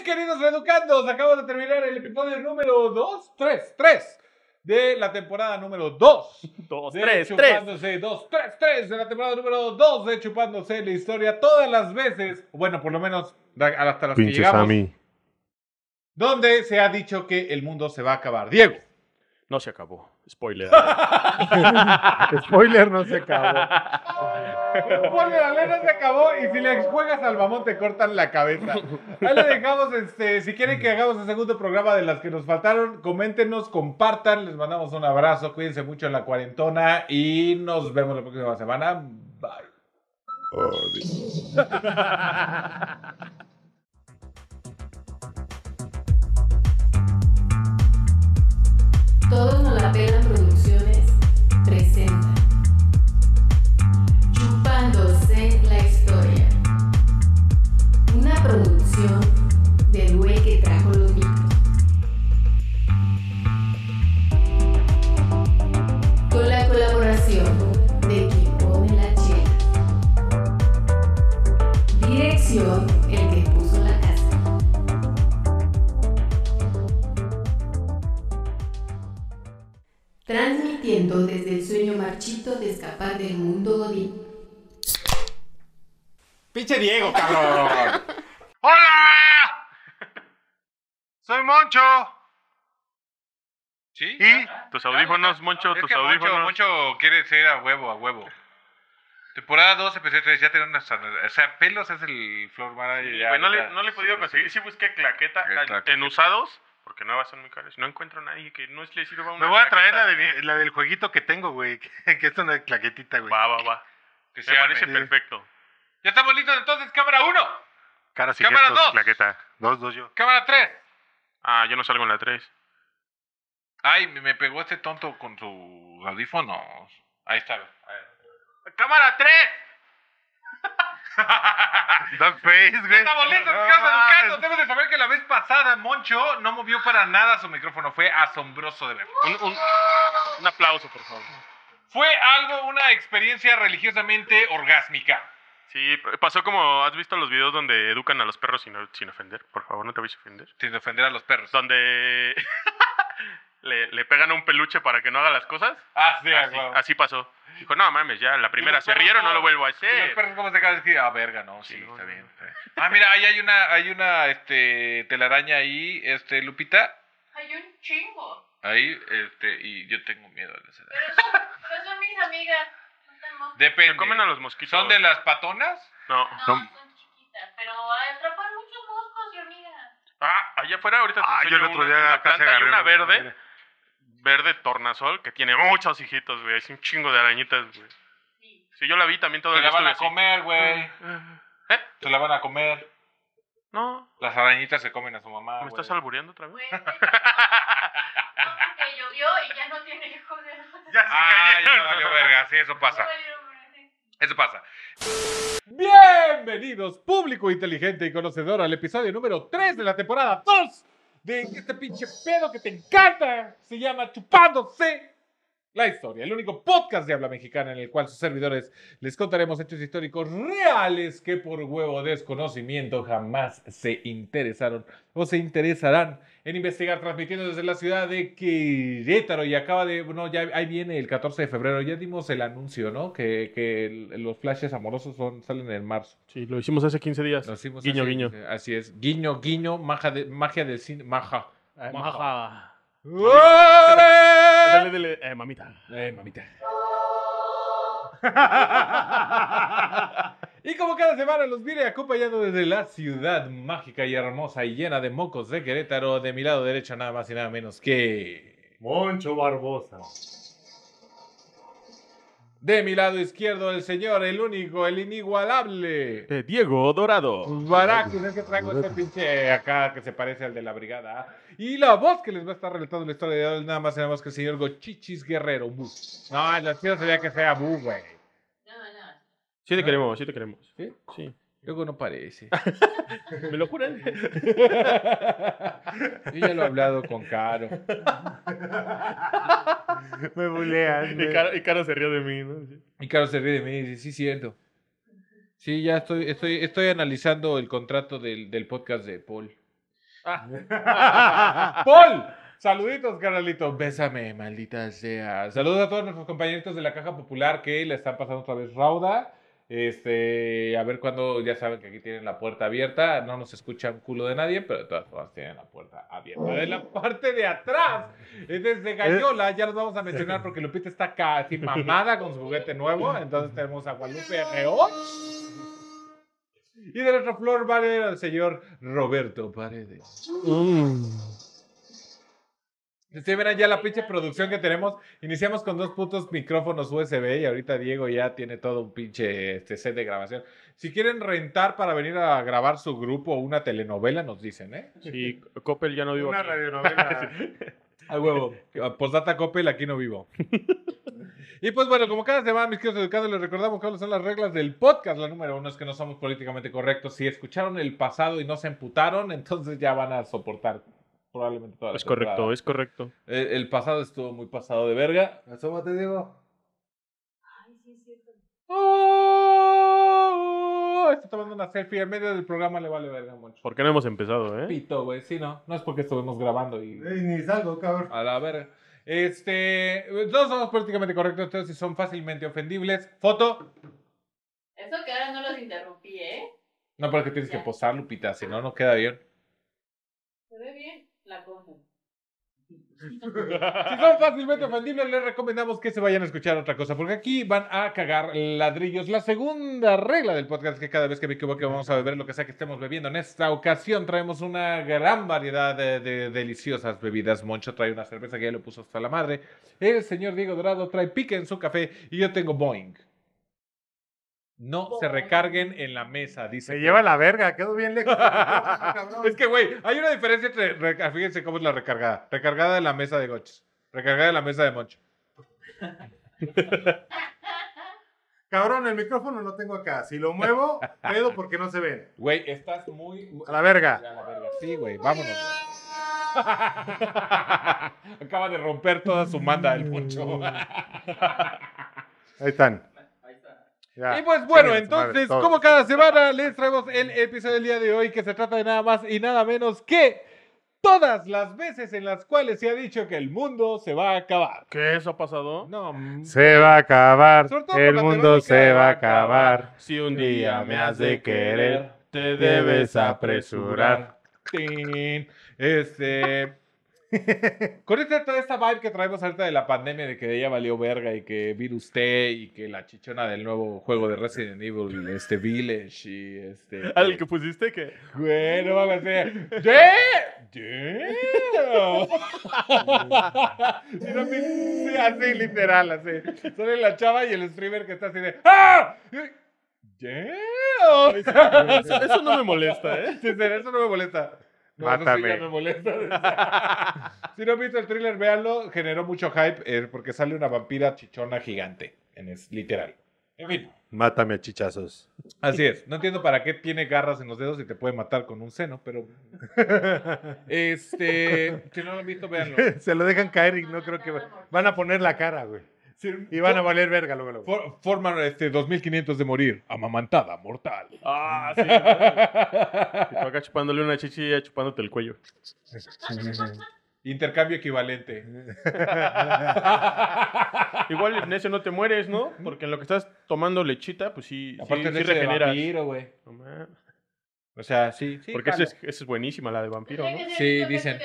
queridos reeducandos, acabo de terminar el episodio número 2, 3, 3 de la temporada número 2. 2, 3, 3. 2, 3, 3 de la temporada número 2 de Chupándose la historia todas las veces, bueno, por lo menos hasta las Pinches que llegamos. Donde se ha dicho que el mundo se va a acabar. Diego. No se acabó. Spoiler. Spoiler no se acabó. Spoiler no se acabó y si le juegas al mamón te cortan la cabeza. Ahí le dejamos, este, si quieren que hagamos el segundo programa de las que nos faltaron, coméntenos, compartan, les mandamos un abrazo, cuídense mucho en la cuarentona y nos vemos la próxima semana. Bye. Todo pena pro desde el sueño marchito de escapar del mundo Godín. ¡Pinche Diego, cabrón! ¡Hola! Soy Moncho. ¿Sí? ¿Y? Tus audífonos, Moncho, tus audífonos. Moncho, quiere ser a huevo, a huevo. Temporada 2, episodio 3, ya tiene unas... O sea, pelos es el Flor Mara. no, le, he podido conseguir. si busqué claqueta en usados porque no va nuevas son muy caras. No encuentro a nadie que no le sirva una. Me voy a traer la, de, la, del jueguito que tengo, güey. Que, es una claquetita, güey. Va, va, va. Que se parece perfecto. Ya estamos listos entonces, cámara 1. cámara 2. Claqueta. 2, 2 yo. Cámara 3. Ah, yo no salgo en la 3. Ay, me pegó este tonto con su audífonos. Ahí está. A ver. Cámara 3. Dog face, güey. Está estás educando. Debes de saber que la vez pasada Moncho no movió para nada su micrófono. Fue asombroso de ver. Un, un, aplauso, por favor. Fue algo, una experiencia religiosamente orgásmica. Sí, pasó como, ¿has visto los videos donde educan a los perros sin, sin ofender? Por favor, no te vayas a ofender. Sin ofender a los perros. Donde le, le, pegan a un peluche para que no haga las cosas. Ah, así, así pasó. Dijo, no mames, ya la primera se rieron, no lo vuelvo a hacer. Los perros como se acaba de decir, ah, verga, no, sí, está bien. Ah, mira, ahí hay una, hay una este, telaraña ahí, este, Lupita. Hay un chingo. Ahí, este, y yo tengo miedo a Pero son, mis amigas. no Depende. comen a los mosquitos. ¿Son de las patonas? No. No, son chiquitas, pero atrapan muchos moscos y hormigas. Ah, allá afuera ahorita Ah, yo el otro día la una verde verde tornasol que tiene muchos hijitos, güey. Es un chingo de arañitas, güey. Sí. Si yo la vi también todo Te Se la van a comer, güey. ¿Eh? Se la van a comer. No, Las arañitas se comen a su mamá. ¿me estás albureando otra vez? Güey, llovió y ya no tiene hijos de Ya se Ah, ya verga. Sí, eso pasa. Eso pasa. Bienvenidos, público inteligente y conocedor, al episodio número 3 de la temporada 2 de este pinche pedo que te encanta. Se llama Chupándose. La historia, el único podcast de habla mexicana en el cual sus servidores les contaremos hechos históricos reales que por huevo desconocimiento jamás se interesaron o se interesarán en investigar, transmitiendo desde la ciudad de Querétaro y acaba de, bueno, ya ahí viene el 14 de febrero, ya dimos el anuncio, ¿no? Que, los flashes amorosos son, salen en marzo. Sí, lo hicimos hace 15 días. guiño, guiño. Así es, guiño, guiño, magia, de, magia del cine, maja. Eh, maja. Dale, dale, Eh, mamita. Eh, mamita. y como cada semana los viene acompañando desde la ciudad mágica y hermosa y llena de mocos de Querétaro, de mi lado derecho nada más y nada menos que... Moncho Barbosa. De mi lado izquierdo, el señor, el único, el inigualable. Diego Dorado. Pues, Barack, es que traigo este pinche acá que se parece al de la brigada. Y la voz que les va a estar relatando la historia de hoy, nada más nada más que el señor Gochichis Guerrero. No, la chido sería que sea Bu, güey. No, no. Sí te queremos, sí te queremos. ¿Sí? Sí. Luego no parece. ¿Me lo juran? Yo ya lo he hablado con Caro. me bulean. Y Caro, se rió de mí, Y Caro se ríe de mí y dice, sí, cierto. Sí, ya estoy, estoy, estoy analizando el contrato del, del podcast de Paul. Ah. ¡Paul! Saluditos, carnalito. Bésame, maldita sea. Saludos a todos nuestros compañeritos de la Caja Popular que la están pasando otra vez rauda. Este, a ver cuando ya saben que aquí tienen la puerta abierta. No nos escuchan culo de nadie, pero de todas formas tienen la puerta abierta. De la parte de atrás, es desde Gallola, ya los vamos a mencionar porque Lupita está casi mamada con su juguete nuevo. Entonces tenemos a Guadalupe Reón y de la otra flor va al señor Roberto Paredes. Mm. ya la pinche producción que tenemos. Iniciamos con dos putos micrófonos USB y ahorita Diego ya tiene todo un pinche este set de grabación. Si quieren rentar para venir a grabar su grupo o una telenovela, nos dicen, ¿eh? Sí, Coppel ya no vivo. Una radionovela. Al huevo. Postdata Coppel, aquí no vivo. Y pues bueno, como cada semana, mis queridos educados, les recordamos cuáles son las reglas del podcast. La número uno es que no somos políticamente correctos. Si escucharon el pasado y no se emputaron, entonces ya van a soportar probablemente toda la Es correcto, es correcto. El, pasado estuvo muy pasado de verga. Asómate, Diego. Ay, sí, es cierto. ¡Oh! Está tomando una selfie. En medio del programa le vale verga mucho. ¿Por qué no hemos empezado, eh? Pito, güey. Sí, no. No es porque estuvimos grabando y... ni salgo, cabrón. A la verga. Este, todos somos políticamente correctos, todos son fácilmente ofendibles. Foto. Eso que ahora no los interrumpí, ¿eh? No, que tienes que posar, Lupita, si no, no queda bien. Si son fácilmente ofendibles, les recomendamos que se vayan a escuchar otra cosa, porque aquí van a cagar ladrillos. La segunda regla del podcast es que cada vez que me equivoque vamos a beber lo que sea que estemos bebiendo. En esta ocasión traemos una gran variedad de, deliciosas bebidas. Moncho trae una cerveza que ya lo puso hasta la madre. El señor Diego Dorado trae pique en su café y yo tengo Boeing. No se recarguen en la mesa, dice. Se lleva la verga, quedó bien lejos. es que, güey, hay una diferencia entre. Fíjense cómo es la recargada. Recargada de la mesa de Goches. Recargada de la mesa de Moncho. Cabrón, el micrófono lo tengo acá. Si lo muevo, pedo porque no se ven. Güey, estás muy. A la verga. Sí, güey, vámonos. Acaba de romper toda su manda el Moncho. Ahí están y pues bueno, entonces, como cada semana, les traemos el episodio del día de hoy que se trata de nada más y nada menos que todas las veces en las cuales se ha dicho que el mundo se va a acabar. ¿Qué eso ha pasado? No. Se mm, va a acabar. El mundo se va a acabar. Si un día me has de querer, te debes apresurar. Este esta toda esta vibe que traemos ahorita de la pandemia, de que ella valió verga y que virus usted y que la chichona del nuevo juego de Resident Evil, este Village y este. Al que pusiste que. Güey, no mames, a no sí, así, literal, así. Sale la chava y el streamer que está así de. ¡Ah! Eso, no me molesta, ¿eh? Eso no me molesta. Mátame. si no han visto el thriller, véanlo. Generó mucho hype eh, porque sale una vampira chichona gigante. En es, literal. En fin. Mátame a chichazos. Así es. No entiendo para qué tiene garras en los dedos y te puede matar con un seno, pero. este. Si no lo han visto, véanlo. Se lo dejan caer y no creo que. Van a poner la cara, güey y van a valer verga luego. luego. forman este 2500 de morir. Amamantada, mortal. Ah, sí. acá chupándole una chichi y chupándote el cuello. Intercambio equivalente. Igual en ese no te mueres, ¿no? Porque en lo que estás tomando lechita, pues sí, Aparte sí, Vampiro, güey. O sea, sí. sí porque esa es, buenísima, la de vampiro, ¿no? Sí, dicen.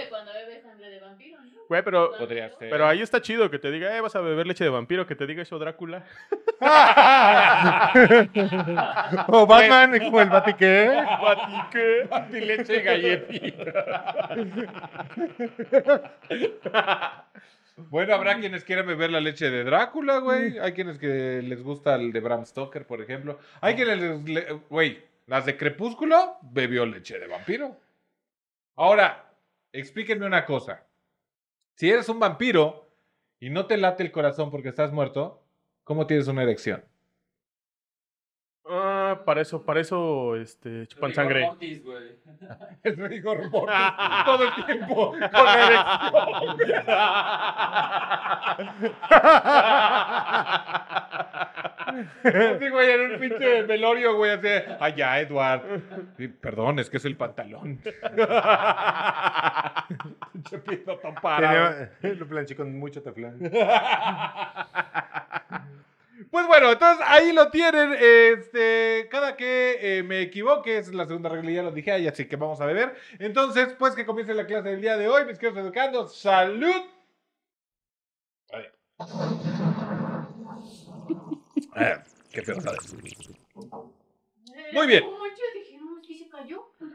Güey, pero, pero ahí está chido que te diga, eh, vas a beber leche de vampiro, que te diga eso Drácula. o Batman, como el batiqué. Batiqué. leche galletita. Bueno, habrá quienes quieran beber la leche de Drácula, güey. Hay quienes que les gusta el de Bram Stoker, por ejemplo. Hay ah. quienes, les, güey, las de Crepúsculo bebió leche de vampiro. Ahora, explíquenme una cosa. Si eres un vampiro y no te late el corazón porque estás muerto, ¿cómo tienes una erección? Ah, para eso, para eso, este, chupan sangre. Mortis, güey. El rigor mortis todo el tiempo con erección. Así, güey, en un pinche velorio, güey, así, allá, Eduard. perdón, es que es el pantalón. Pinche Lo planché con mucho teflón. Pues bueno, entonces ahí lo tienen. Este, cada que eh, me equivoque, es la segunda regla, ya lo dije, ahí, así que vamos a beber. Entonces, pues que comience la clase del día de hoy, mis queridos educandos ¡Salud! Adiós. Ah, qué feo sabes. Muy bien.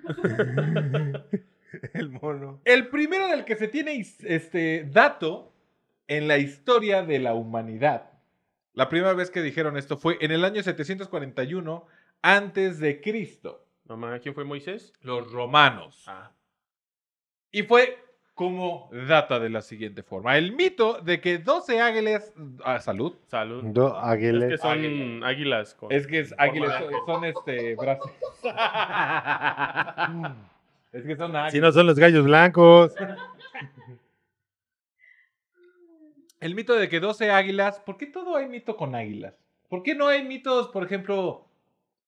El mono. El primero del que se tiene este dato en la historia de la humanidad. La primera vez que dijeron esto fue en el año 741 antes de Cristo. ¿quién fue Moisés? Los romanos. Ah. Y fue como data de la siguiente forma. El mito de que 12 águiles... a ah, salud. Salud. Dos águilas. Es que son águilas. Es que es águilas son, este... es que son águilas. Si no son los gallos blancos. El mito de que 12 águilas... ¿Por qué todo hay mito con águilas? ¿Por qué no hay mitos, por ejemplo,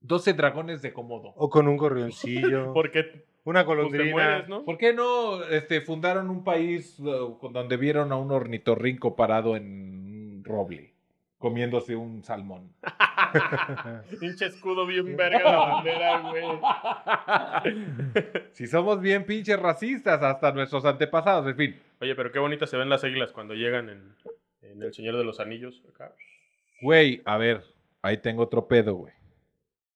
12 dragones de Komodo? O con un gorrioncillo. Porque una colondrina. Pues ¿Por qué no este, fundaron un país eh, donde vieron a un ornitorrinco parado en un roble? comiéndose un salmón. pinche escudo bien verga la bandera, güey. si somos bien pinches racistas hasta nuestros antepasados, en fin. Oye, pero qué bonitas se ven las águilas cuando llegan en, El Señor de los Anillos acá. Güey, a ver, ahí tengo otro pedo, güey.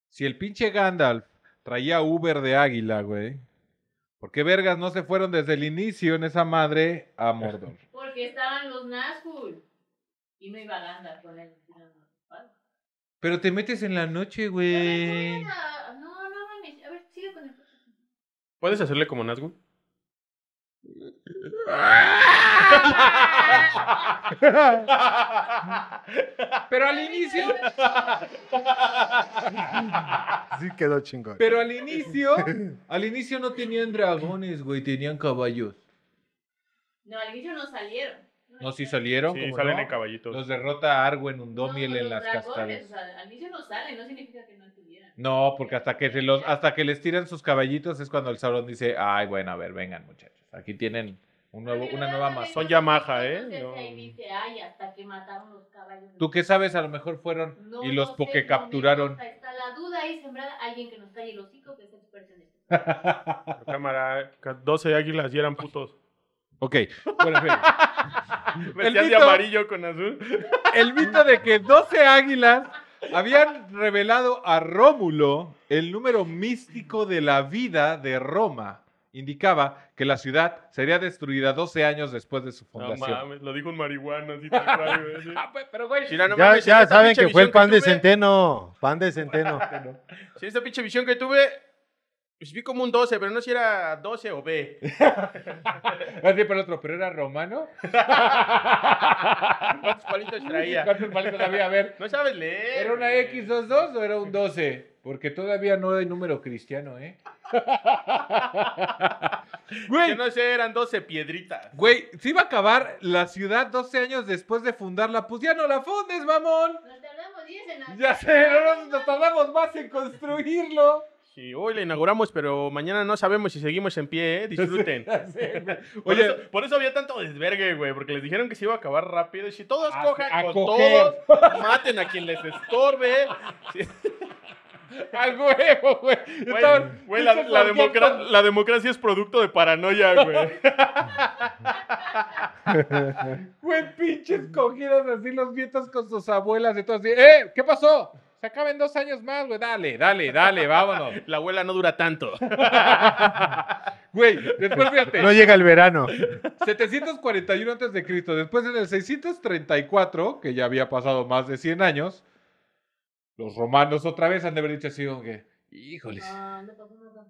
Si el pinche Gandalf Traía Uber de águila, güey. ¿Por qué vergas no se fueron desde el inicio en esa madre a Mordor? Porque estaban los Nazgûl. Y no iba a andar con él. Pero te metes en la noche, güey. No, no mames. A ver, sigue con el. ¿Puedes hacerle como Nazgûl? Pero al inicio. Sí quedó chingón. Pero al inicio. Al inicio no tenían dragones, güey. Tenían caballos. No, al inicio no salieron. No, sí salieron. Sí, derrota salen en caballitos. Los derrota en las cascadas. al inicio no salen, no significa que no estuvieran. No, porque hasta que, hasta que les tiran sus caballitos es cuando el Sauron dice, ay, bueno, a ver, vengan muchachos, aquí tienen un una nueva más. Son Yamaha, ¿eh? No. Dice, ay, hasta que mataron los caballos. ¿Tú qué sabes? A lo mejor fueron y los no capturaron. Está, está, la duda ahí sembrada. Alguien que nos calle los hocico que es experto en esto. Cámara, 12 águilas y eran putos. Ok, bueno, Vestían de amarillo con azul. El mito de que 12 águilas habían revelado a Rómulo el número místico de la vida de Roma indicaba que la ciudad sería destruida 12 años después de su fundación. No mames, lo dijo un marihuana, así ah, pero güey, ya, saben que fue el pan de centeno, pan de centeno. si esta pinche visión que tuve, pues vi como un 12, pero no sé si era 12 o B. Así para el otro, pero era romano. ¿Cuántos palitos traía? ¿Cuántos palitos había? A ver. No sabes leer. ¿Era una X22 o era un 12? Porque todavía no hay número cristiano, ¿eh? güey. no sé, eran 12 piedritas. Güey, se iba a acabar la ciudad 12 años después de fundarla. Pues ya no la fundes, mamón. Nos tardamos 10 en la... Ya sé, nos, tardamos más en construirlo. Sí, hoy la inauguramos, pero mañana no sabemos si seguimos en pie, ¿eh? Disfruten. Oye, por, eso, había tanto desvergue, güey, porque les dijeron que se iba a acabar rápido. Y si todos cojan con todos, maten a quien les estorbe. Al huevo, güey. Güey, la, democracia es producto de paranoia, güey. Güey, pinches cogidos así los nietos con sus abuelas y todo así. ¡Eh! ¿Qué pasó? Se acaben dos años más, güey. Dale, dale, dale, vámonos. La abuela no dura tanto. Güey, después fíjate. No llega el verano. 741 antes de Cristo, después en el 634, que ya había pasado más de 100 años, los romanos otra vez han de haber dicho así híjoles. no pasa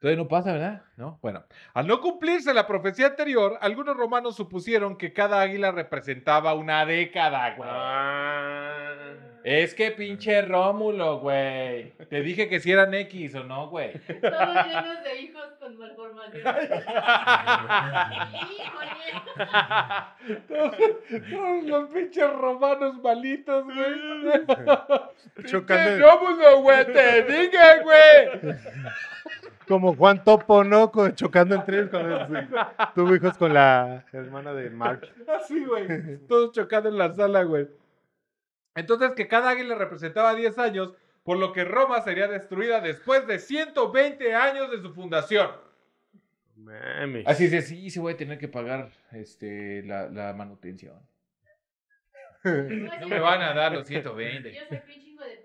Todavía no pasa, ¿verdad? No. Bueno, al no cumplirse la profecía anterior, algunos romanos supusieron que cada águila representaba una década, ah. Es que pinche Rómulo, güey. Te dije que si eran X o no, güey. Todos llenos de hijos con malformaciones. Híjole. todos, todos los pinches romanos malitos, güey. Chocando. Rómulo, güey, te dije, güey. Como Juan Topo, ¿no? chocando entre ellos cuando tuvo hijos con la hermana de Mark. Así, güey. Todos chocando en la sala, güey. Entonces que cada águila representaba 10 años, por lo que Roma sería destruida después de 120 años de su fundación. Así es, sí, se voy a tener que pagar este, la, la manutención. No me van a dar los 120. Yo soy pinche chingo de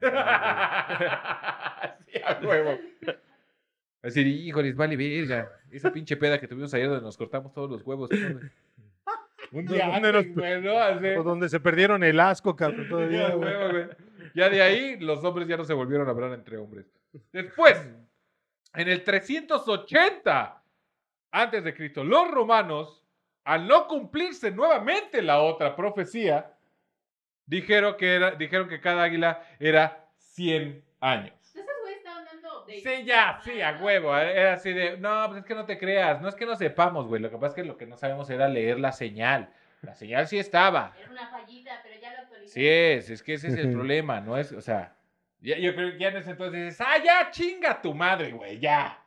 Así, híjoles, vale verga. Esa pinche peda que tuvimos ayer donde nos cortamos todos los huevos. Un día donde donde se perdieron el asco, Ya de ahí, los hombres ya no se volvieron a hablar entre hombres. Después, en el 380 antes de Cristo, los romanos, al no cumplirse nuevamente la otra profecía, dijeron que, dijeron que cada águila era 100 años. Sí, ya, sí, a huevo. Eh, era así de, no, pues es que no te creas. No es que no sepamos, güey. Lo que pasa es que lo que no sabemos era leer la señal. La señal sí estaba. Era una fallita, pero ya lo actualizamos. Sí es, es que ese es el problema, ¿no? es O sea, ya, yo creo ya en ese entonces dices, ah, ya, chinga tu madre, güey, ya.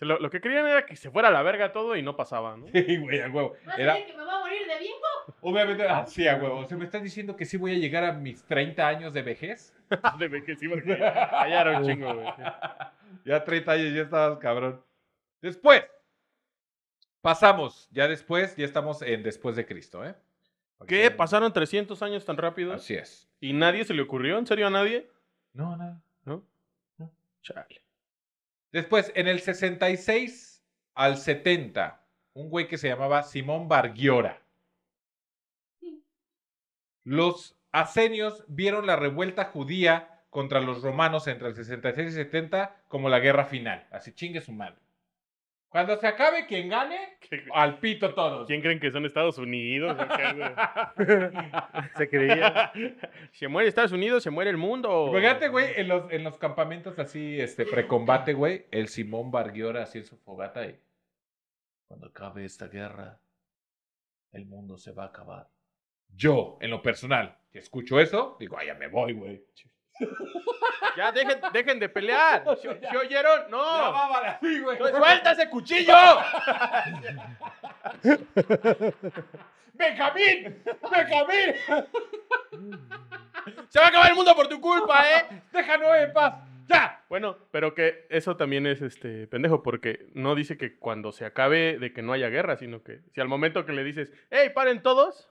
Lo, que querían era que se fuera a la verga todo y no pasaba, ¿no? Sí, güey, a huevo. que me va a morir de bien. Obviamente, así ah, a huevo. ¿Se me está diciendo que sí voy a llegar a mis 30 años de vejez? de vejez, sí, porque allá un chingo, güey. Ya 30 años, ya estabas cabrón. Después, pasamos, ya después, ya estamos en después de Cristo, ¿eh? ¿Qué? ¿Pasaron 300 años tan rápido? Así es. ¿Y nadie se le ocurrió? ¿En serio a nadie? No, nada. ¿No? Chale. Después, en el 66 al 70, un güey que se llamaba Simón Barguiora los asenios vieron la revuelta judía contra los romanos entre el 66 y 70 como la guerra final. Así chingue su madre. Cuando se acabe, quien gane, al pito todos. ¿Quién creen que son Estados Unidos? se creía. Se muere Estados Unidos, se muere el mundo. Fíjate, güey, en los, campamentos así, este, precombate, güey, el Simón Barguiora así en su fogata y... Cuando acabe esta guerra, el mundo se va a acabar yo, en lo personal, escucho eso, digo, ay, ya me voy, güey. Ya dejen, de pelear. ¿Se, oyeron? No. ¡Suelta ese cuchillo! ¡Benjamín! ¡Benjamín! Se va a acabar el mundo por tu culpa, ¿eh? Déjanos en paz. ¡Ya! Bueno, pero que eso también es este pendejo, porque no dice que cuando se acabe de que no haya guerra, sino que si al momento que le dices, hey, paren todos,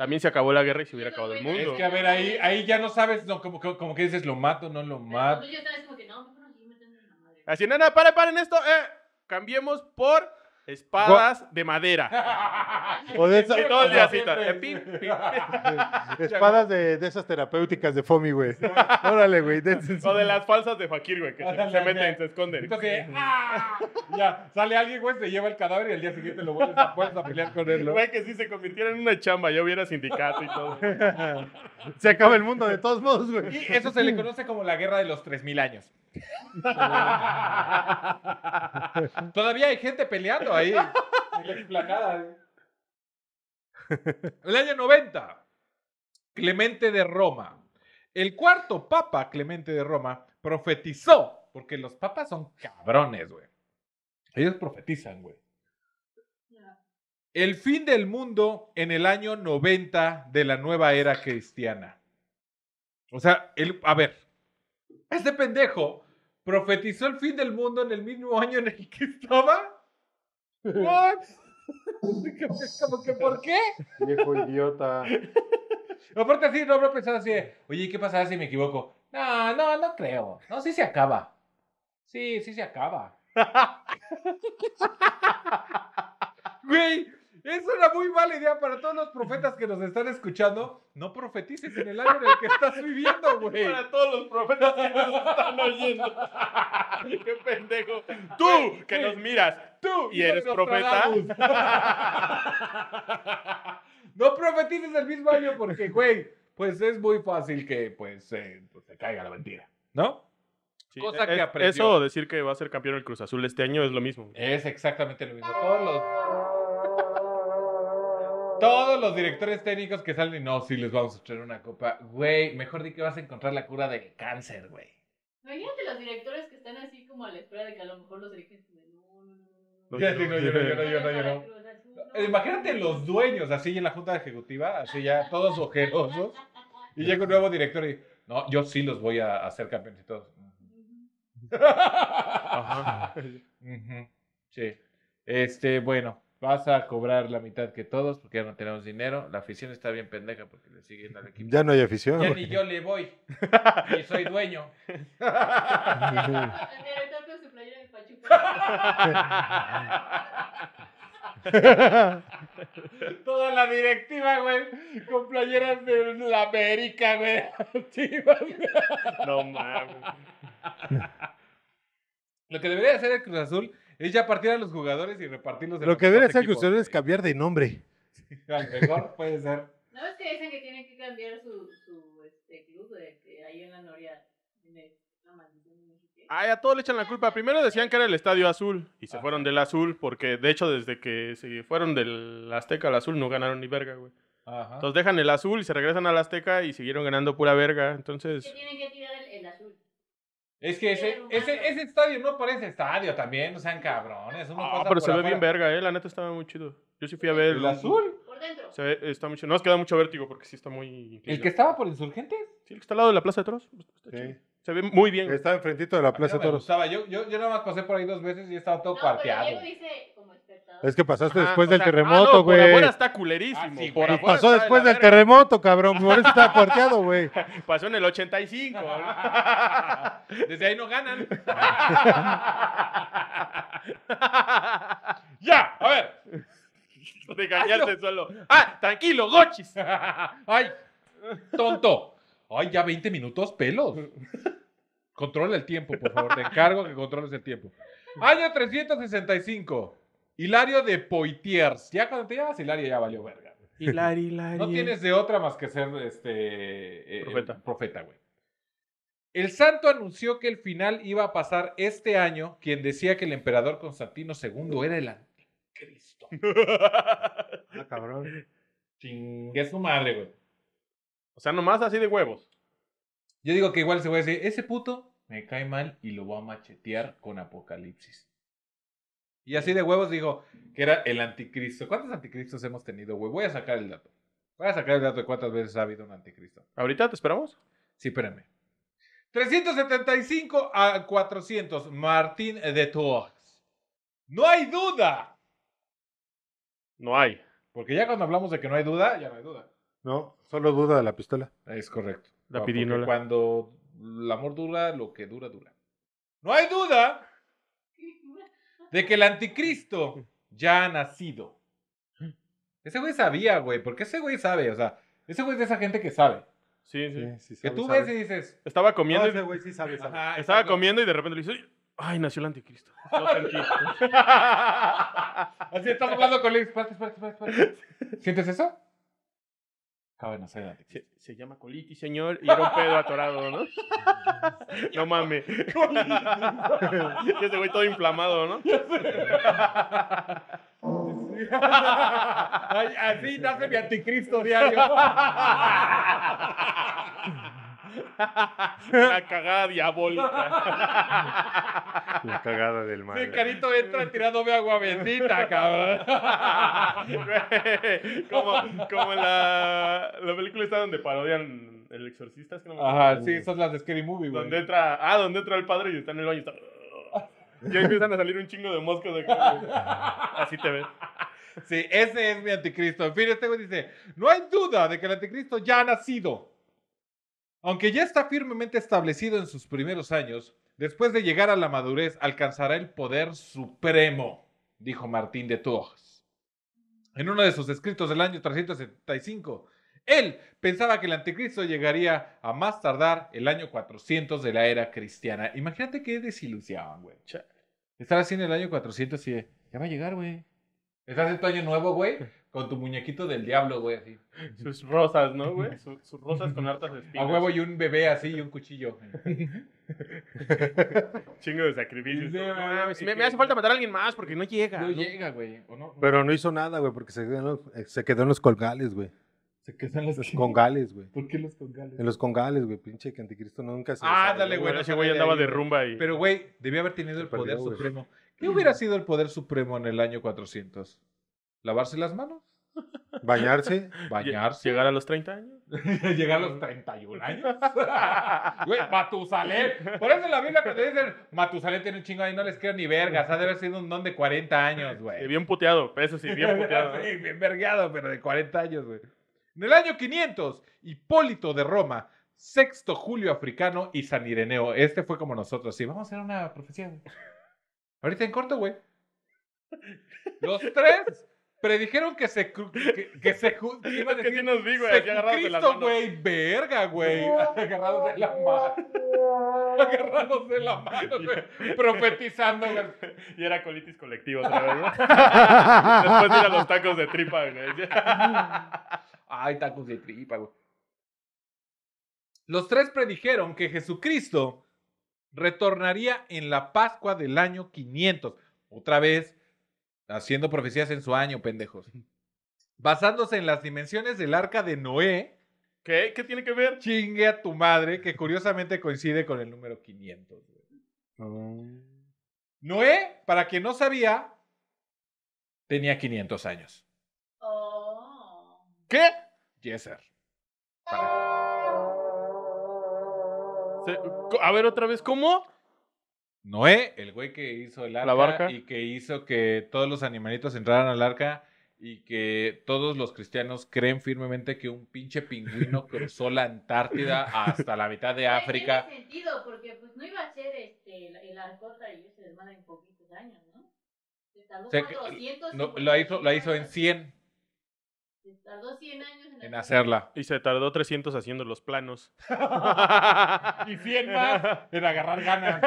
también se acabó la guerra y se hubiera acabado el mundo. Es que a ver, ahí, ahí ya no sabes, no, como, como, como que dices, lo mato, no lo mato. como que, no, Así, para, paren, en esto, eh. Cambiemos por Espadas de madera. O de esas. Eh, Espadas de, esas terapéuticas de Fomi, güey. Órale, güey. O de las falsas de Fakir, güey, que se, meten, se esconden. Entonces, ¡ah! ya, sale alguien, güey, se lleva el cadáver y al día siguiente lo vuelves a, vuelves a pelear con él. Güey, que si se convirtiera en una chamba, ya hubiera sindicato y todo. se acaba el mundo de todos modos, güey. Y eso se le conoce como la guerra de los 3.000 años. Todavía hay gente peleando ahí. ¿eh? El año 90, Clemente de Roma. El cuarto papa, Clemente de Roma, profetizó, porque los papas son cabrones, güey. Ellos profetizan, güey. El fin del mundo en el año 90 de la nueva era cristiana. O sea, a ver, este pendejo profetizó el fin del mundo en el mismo año en el que estaba. ¿What? Como que, ¿por qué? Viejo idiota. Aparte, así no habrá pensado así de, oye, ¿qué pasará si me equivoco? No, no, no creo. No, sí se acaba. Sí, sí se acaba. Güey, es una muy mala idea para todos los profetas que nos están escuchando. No profetices en el año en el que estás viviendo, güey. Para todos los profetas que nos están oyendo. Qué pendejo. Tú que nos miras, tú y eres profeta. no profetices el mismo año porque, güey, pues es muy fácil que pues, eh, pues se te caiga la mentira, ¿no? Cosa que es, Eso decir que va a ser campeón el Cruz Azul este año es lo mismo. Es exactamente lo mismo. Todos los todos los directores técnicos que salen, y no, sí les vamos a traer una copa. Güey, mejor di que vas a encontrar la cura del cáncer, güey. Imagínate los directores que están así como a la espera de que a lo mejor los dirigen. No, no, no, Imagínate los dueños así en la junta ejecutiva, así ya todos ojerosos. Y llega un nuevo director y, no, yo sí los voy a hacer campeones y todos. Sí. Este, bueno vas a cobrar la mitad que todos porque ya no tenemos dinero. La afición está bien pendeja porque le siguen al equipo. Ya no hay afición. Ya ni yo le voy. y soy dueño. Toda la directiva, güey, con playeras de América, güey. no mames. Lo que debería hacer el Cruz Azul es ya partir a los jugadores y repartirlos. En Lo que debería ser que ustedes es cambiar de nombre. a lo mejor puede ser. ¿No es que dicen que tienen que cambiar su, su este, club de que ahí en la Noria? Tiene una Ay, a todos le echan la culpa. Primero decían que era el Estadio Azul y se fueron del Azul porque, de hecho, desde que se fueron del Azteca al Azul no ganaron ni verga, güey. Entonces dejan el Azul y se regresan al Azteca y siguieron ganando pura verga. Entonces... ¿Qué tienen que tirar el Azul? Es que ese, ese, ese estadio no ese estadio también, no sean cabrones. Uno Ah, pero se ve bien verga, eh. La neta estaba muy chido. Yo sí fui a ver. ¿El azul? Por dentro. Se ve, está mucho, No, nos queda mucho vértigo porque sí está muy. ¿El que estaba por Insurgentes? Sí, el que está al lado de la Plaza de Toros. Pues, está chido. Se ve muy bien. estaba Está enfrentito de la Plaza de Toros. estaba Yo, yo, yo nada más pasé por ahí dos veces y estaba todo No, cuarteado. Es que pasaste después del terremoto, ah, güey. Ahora está culerísimo. Ah, pasó después del terremoto, cabrón. Por eso está porteado, güey. Pasó en el 85. Desde ahí no ganan. ya, a ver. De te el solo. Ah, tranquilo, gochis. Ay, tonto. Ay, ya 20 minutos, pelos. Controla el tiempo, por favor. Te encargo que controles el tiempo. Año 365. Hilario de Poitiers. Ya cuando te llamas Hilario ya valió verga. Hilario, Hilario. No eh. tienes de otra más que ser este eh, profeta. güey. El santo anunció que el final iba a pasar este año, quien decía que el emperador Constantino II era el anticristo. ah, cabrón. Chingue su madre, güey. O sea, nomás así de huevos. Yo digo que igual se va a decir, ese puto me cae mal y lo voy a machetear con Apocalipsis. Y así de huevos digo que era el anticristo. ¿Cuántos anticristos hemos tenido, güey? Voy a sacar el dato. Voy a sacar el dato de cuántas veces ha habido un anticristo. ¿Ahorita te esperamos? Sí, espérame. 375 a 400, Martín de Tours. No hay duda. No hay. Porque ya cuando hablamos de que no hay duda, ya no hay duda. No, solo duda de la pistola. Es correcto. La ah, pirinola. Cuando el amor dura, lo que dura, dura. No hay duda de que el anticristo ya ha nacido. Ese güey sabía, güey, porque ese güey sabe, o sea, ese güey es de esa gente que sabe. Sí, sí. sí, que tú ves y dices. Estaba comiendo. ese güey sí sabe, Estaba comiendo y de repente le dice ay, nació el anticristo. Así estás hablando con Luis. Espérate, espérate, espérate. ¿Sientes eso? se, llama colitis, señor, y era un pedo atorado, ¿no? no mames. y ese güey todo inflamado, ¿no? así nace mi anticristo diario. La cagada diabólica. La cagada del mal Mi Carito entra tirándome agua bendita, cabrón. como, como la, la película está donde parodian El Exorcista. Es Ajá, sí, esas las de Scary Movie, güey. Donde entra, ah, donde entra el padre y está en el baño y empiezan a salir un chingo de moscas de Así te ves. Sí, ese es mi anticristo. En fin, este güey dice, no hay duda de que el anticristo ya ha nacido. Aunque ya está firmemente establecido en sus primeros años, después de llegar a la madurez alcanzará el poder supremo, dijo Martín de Tours. En uno de sus escritos del año 375, él pensaba que el anticristo llegaría a más tardar el año 400 de la era cristiana. Imagínate qué desilusión, güey. Estar así en el año 400 y ya va a llegar, güey. Estás en tu año nuevo, güey con tu muñequito del diablo, güey, así. Sus rosas, ¿no, güey? Sus, rosas con hartas espinas. A huevo y un bebé así y un cuchillo. Chingo de sacrificios. me, hace falta matar a alguien más porque no llega. No, llega, güey. No, Pero no hizo nada, güey, porque se quedó en los, eh, colgales, güey. Se quedan los, los congales, güey. ¿Por qué los congales? En los congales, güey. Pinche que anticristo nunca se. Ah, dale, güey. Ese güey andaba de rumba ahí. Pero, güey, debía haber tenido el poder supremo. ¿Qué hubiera sido el poder supremo en el año 400? lavarse las manos. Bañarse. Bañarse. Llegar a los 30 años. Llegar a los 31 años. Güey, Matusalén. Por eso en la Biblia te dicen Matusalén tiene un chingo ahí, no les creo ni vergas. Ha de haber sido un don de 40 años, güey. Bien puteado, eso sí, bien puteado. sí, bien vergueado, pero de 40 años, güey. En el año 500, Hipólito de Roma, sexto Julio africano y San Ireneo. Este fue como nosotros. Sí, vamos a hacer una profecía. Ahorita en corto, güey. Los tres Predijeron que se. Que, se. Que iba a decir, ¿Qué nos digo, güey? Cristo, güey. Verga, güey. Agarrados de la mano. Agarrados de la mano, güey. Profetizando, güey. Y era colitis colectiva otra vez, ¿no? Después de ir a los tacos de tripa, güey. Ay, tacos de tripa, güey. Los tres predijeron que Jesucristo retornaría en la Pascua del año 500. Otra vez haciendo profecías en su año, pendejos. Basándose en las dimensiones del arca de Noé. ¿Qué? ¿Qué tiene que ver? Chingue a tu madre, que curiosamente coincide con el número 500. Noé, para quien no sabía, tenía 500 años. Oh. ¿Qué? Yeser. A ver otra vez, ¿cómo? Noé, el güey que hizo el arca y que hizo que todos los animalitos entraran al arca y que todos los cristianos creen firmemente que un pinche pingüino cruzó la Antártida hasta la mitad de África. No Tiene sentido, porque pues no iba a ser este, el arcota y ese desmadre en poquitos años, ¿no? Se lo, hizo, lo hizo en 100 tardó 100 años en, hacerla. Y se tardó 300 haciendo los planos. y 100 más en agarrar ganas.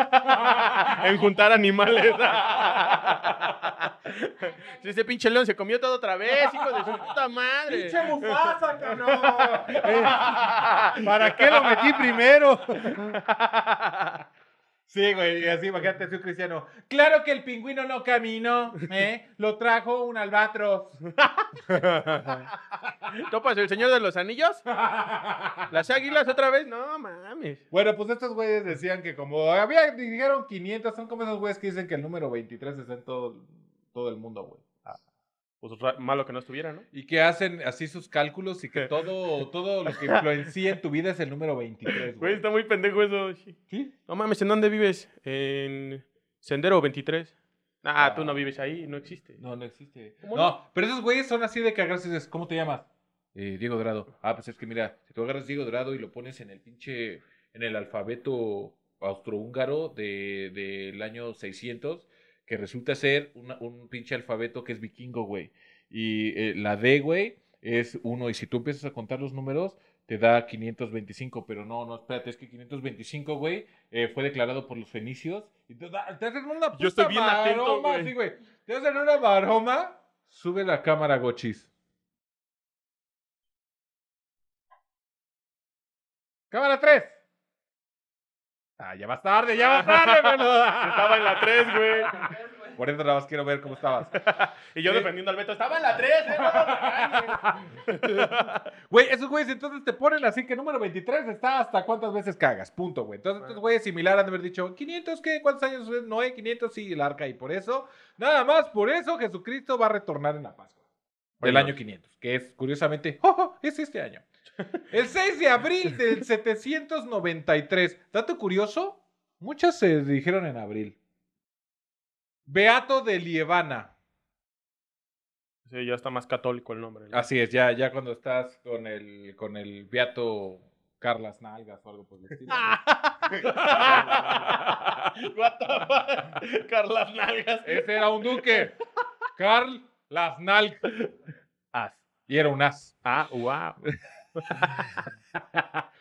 en juntar animales. Ese pinche león se comió todo otra vez, hijo de su puta madre. ¡Pinche Mufasa, cabrón! ¿Para qué lo metí primero? Sí, güey, así imagínate soy cristiano. Claro que el pingüino no caminó, ¿eh? Lo trajo un albatros. ¿Topas el señor de los anillos? ¿Las águilas otra vez? No, mames. Bueno, pues estos güeyes decían que como había, dijeron 500, son como esos güeyes que dicen que el número 23 está en todo, todo el mundo, güey. Pues, malo que no estuviera, ¿no? Y que hacen así sus cálculos y que todo, todo lo que influencia en tu vida es el número 23, güey. está muy pendejo eso. ¿Sí? No mames, ¿en dónde vives? En Sendero 23. Ah, tú ah. no vives ahí, no existe. No, no existe. No, pero esos güeyes son así de que, y ¿cómo te llamas? Eh, Diego Dorado. Ah, pues es que mira, si tú agarras Diego Dorado y lo pones en el pinche, en el alfabeto austrohúngaro del año 600, que resulta ser un pinche alfabeto que es vikingo, güey. Y eh, la D, güey, es uno. Y si tú empiezas a contar los números, te da 525. Pero no, no, espérate, es que 525, güey, eh, fue declarado por los fenicios. Y te, te hacen una puta Yo estoy bien atento, güey. Sí, güey. Te hacen una baroma. Sube la cámara, gochis. Cámara 3. Ah, ya más tarde, ya vas ah, tarde, Estaba en la 3, güey. Por eso nada más quiero ver cómo estabas. y yo defendiendo al Beto, estaba en la 3, Güey, esos güeyes entonces te ponen así que número 23 está hasta cuántas veces cagas, punto, güey. Entonces entonces, güeyes similar han de haber dicho, 500, ¿qué? ¿Cuántos años no hay eh, 500, sí, el arca. Y por eso, nada más, por eso Jesucristo va a retornar en la Pascua. Del año 500, que es curiosamente, ojo, ¡oh, oh! es este año. El 6 de abril del 793. Dato curioso, muchas se dijeron en abril. Beato de Lievana. Sí, ya está más católico el nombre. Así es, ya, ya cuando estás con el, con el Beato Carlas Nalgas o algo por el estilo. Carlas Nalgas. Ese era un duque. Carl Las Nalgas. As. Y era un as. Ah, wow.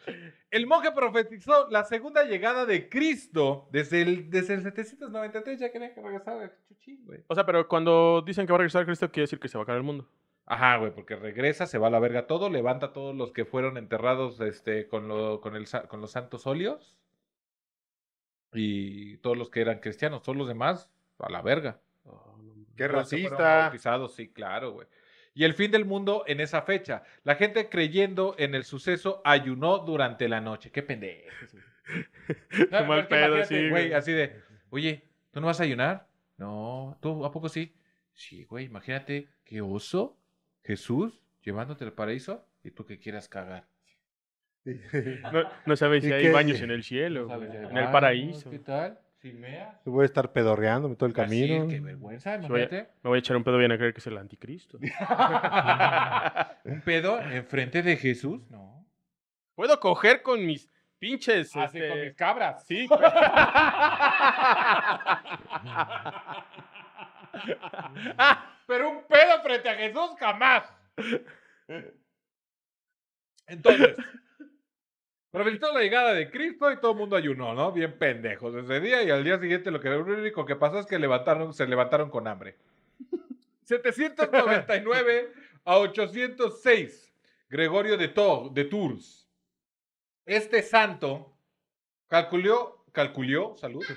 el monje profetizó la segunda llegada de Cristo desde el, desde 793, ya que regresara O sea, pero cuando dicen que va a regresar Cristo, quiere decir que se va a caer el mundo. Ajá, güey, porque regresa, se va a la verga todo, levanta a todos los que fueron enterrados este, con, lo, con, el, con los santos óleos y todos los que eran cristianos, todos los demás, a la verga. Oh, Qué racista. sí, claro, güey y el fin del mundo en esa fecha. La gente creyendo en el suceso ayunó durante la noche. Qué pendejo. Como pedo, sí. así de, oye, ¿tú no vas a ayunar? No, ¿tú a poco sí? Sí, güey, imagínate, qué oso, Jesús, llevándote al paraíso y tú que quieras cagar. no, sabes si hay baños en el cielo, en el paraíso. ¿Qué tal? voy a estar pedorreándome todo el camino. qué vergüenza, Me voy, a, me voy a echar un pedo bien a creer que es el anticristo. Un pedo en frente de Jesús. No. Puedo coger con mis pinches. Ah, con este, mis cabras. Sí. Pero un pedo frente a Jesús jamás. Entonces, Profetizó la llegada de Cristo y todo el mundo ayunó, ¿no? Bien pendejos ese día y al día siguiente lo que lo único que pasó es que levantaron, se levantaron con hambre. 799 a 806, Gregorio de, to de Tours. Este santo calculó, calculó, salud. Se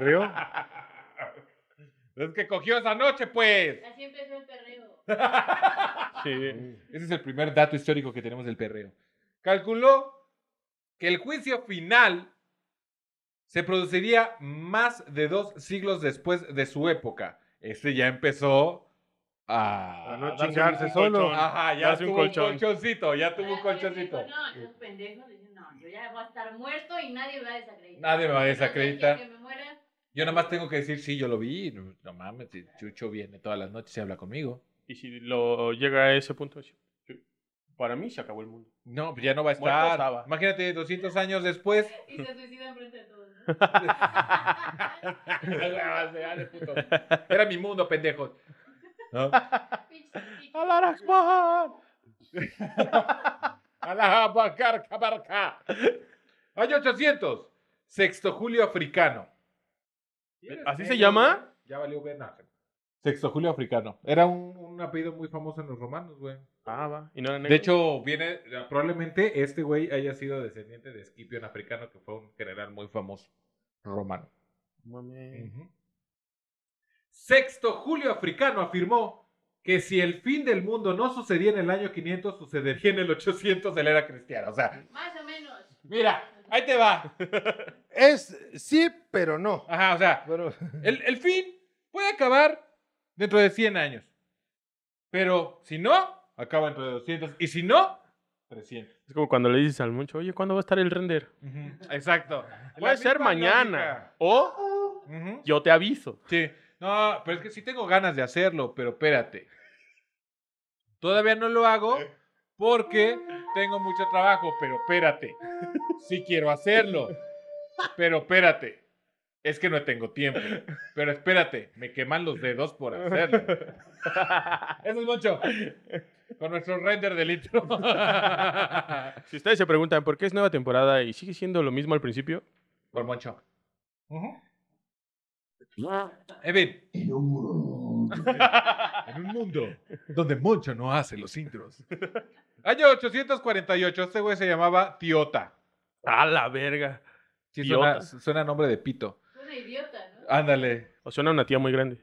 rió. Es que cogió esa noche, pues. Así empezó el perreo. Sí. Uh, ese es el primer dato histórico que tenemos del perreo. Calculó que el juicio final se produciría más de dos siglos después de su época. Este ya empezó a, a no chingarse solo. Ajá, ya tuvo un, colchoncito, ya tuvo un colchoncito. no, pendejos no, yo ya voy a estar muerto y nadie me va a desacreditar. Nadie me va a desacreditar. que me yo nada más tengo que decir, sí, yo lo vi, no, mames, Chucho viene todas las noches y habla conmigo. Y si lo llega a ese punto, para mí se acabó el mundo. No, pues ya no va a estar. Imagínate 200 años después. Y se suicida enfrente de todos. Era mi mundo, pendejos. ¿No? ¡Alarajman! ¡Alajabacarcabarca! Hay 800. Sexto Julio Africano. ¿Así se llama? Ya valió nada. Sexto Julio Africano. Era un, apellido muy famoso en los romanos, güey. Ah, va. De hecho, viene. Probablemente este güey haya sido descendiente de Escipión Africano, que fue un general muy famoso romano. Sexto Julio Africano afirmó que si el fin del mundo no sucedía en el año 500, sucedería en el 800 de la era cristiana. O sea. Más o menos. Mira, ahí te va. es sí, pero no. Ajá, o sea. El, el fin puede acabar dentro de 100 años. Pero si no, acaba dentro de 200. Y si no, 300. Es como cuando le dices al mucho, oye, ¿cuándo va a estar el render? Exacto. Puede ser mañana. O yo te aviso. Sí. No, pero es que sí tengo ganas de hacerlo, pero espérate. Todavía no lo hago porque tengo mucho trabajo, pero espérate. Sí quiero hacerlo, pero espérate. Es que no tengo tiempo. Pero espérate, me queman los dedos por hacerlo. Eso es Moncho Con nuestro render del intro si ustedes se preguntan por qué es nueva temporada y sigue siendo lo mismo al principio. Por Moncho. En un mundo. donde Moncho no hace los intros. Año 848, este güey se llamaba Tiota. A la verga. Sí, suena, suena nombre de pito idiota, ¿no? Ándale. O suena una tía muy grande.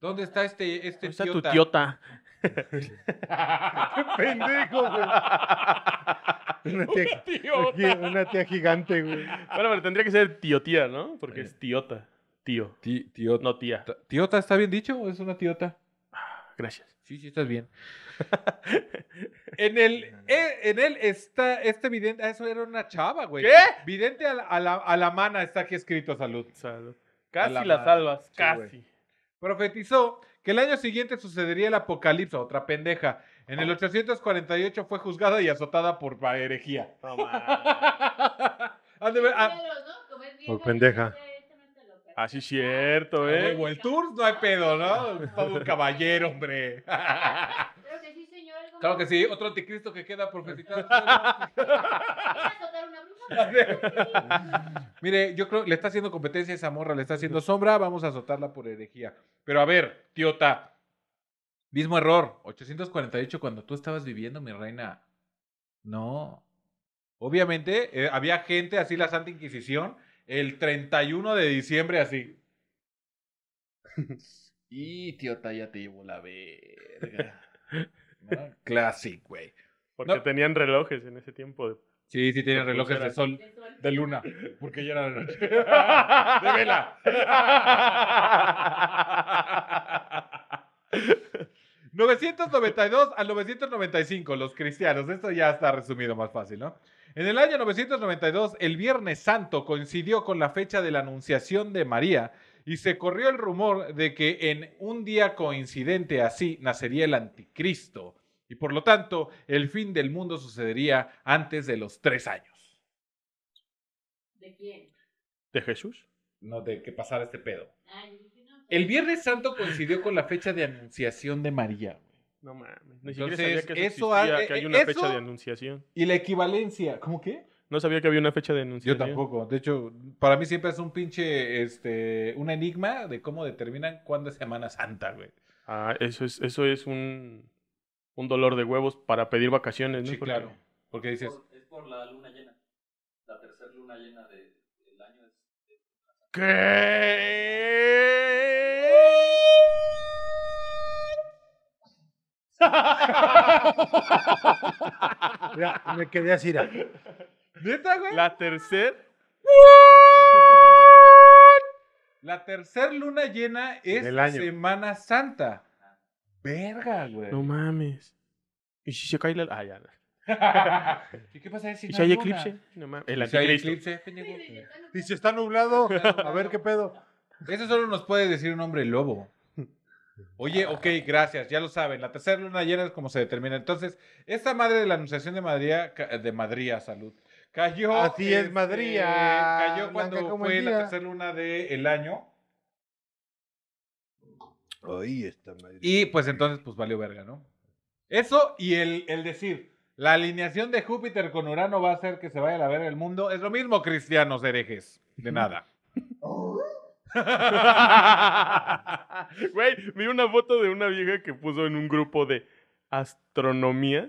¿Dónde está este, este ¿Dónde está tu tiota? ¡Qué pendejo, Una tía, gigante, güey. Bueno, pero tendría que ser tío-tía, ¿no? Porque es tiota. Tío. tío No tía. ¿Tiota está bien dicho o es una tiota? Ah, gracias. Sí, sí, estás bien. en el, eh, en él está este vidente, ah, eso era una chava, güey. ¿Qué? Vidente a la, a la, mana está aquí escrito, salud. Salud. Casi la, salvas, casi. Profetizó que el año siguiente sucedería el apocalipsis, otra pendeja. En el 848 fue juzgada y azotada por herejía. No, ah. Por pendeja. Así ah, es cierto, ah, ¿eh? Luego el Tours, no hay pedo, ¿no? Todo un caballero, hombre. Creo que sí, señor. Claro que sí, otro anticristo que queda por profetizado. Mire, yo creo le está haciendo competencia a esa morra, le está haciendo sombra, vamos a azotarla por herejía. Pero a ver, tiota, mismo error, 848 cuando tú estabas viviendo, mi reina. No. Obviamente, eh, había gente, así la Santa Inquisición, el 31 de diciembre así. y tío ya te llevo la verga. clásico güey. Porque tenían relojes en ese tiempo. Sí, sí, tenían relojes de sol, de luna, porque ya era de noche. de vela. 992 al 995, los cristianos. Esto ya está resumido más fácil, ¿no? En el año 992, el Viernes Santo coincidió con la fecha de la Anunciación de María y se corrió el rumor de que en un día coincidente así nacería el anticristo y por lo tanto el fin del mundo sucedería antes de los tres años. ¿De quién? ¿De Jesús? No, de que pasara este pedo. El Viernes Santo coincidió con la fecha de anunciación de María. No mames. Ni sabía que eso, que hay e-, una fecha de anunciación. Y la equivalencia, ¿cómo qué? No sabía que había una fecha de Anunciación. Yo tampoco. De hecho, para mí siempre es un pinche, este, un enigma de cómo determinan cuándo es Semana Santa, güey. Ah, eso es, eso es un, un dolor de huevos para pedir vacaciones, ¿no? Sí, claro. Porque dices, es por la luna llena. La tercera luna llena de ¿Qué? Mira, me quedé así. era. ¿Neta, güey? La tercer La tercer luna llena es Semana Santa. Verga, güey. No mames. ¿Y si se cae la.? Ah, ya. ¿Y qué pasa si hay eclipse? El ¿Y si eclipse, Y si está nublado, a ver qué pedo. Eso solo nos puede decir un hombre lobo. Oye, ok, gracias, ya lo saben. La tercera luna llena es como se determina. Entonces, esta madre de la Anunciación de Madrid, de Madrid, salud, cayó. Así es, este, Madrid. cayó cuando fue la tercera luna del año. está Madrid. Y pues entonces, pues valió verga, ¿no? Eso y el, el decir, la alineación de Júpiter con Urano va a hacer que se vaya a la ver el mundo. Es lo mismo, cristianos herejes. De nada. Güey, vi una foto de una vieja que puso en un grupo de astronomía.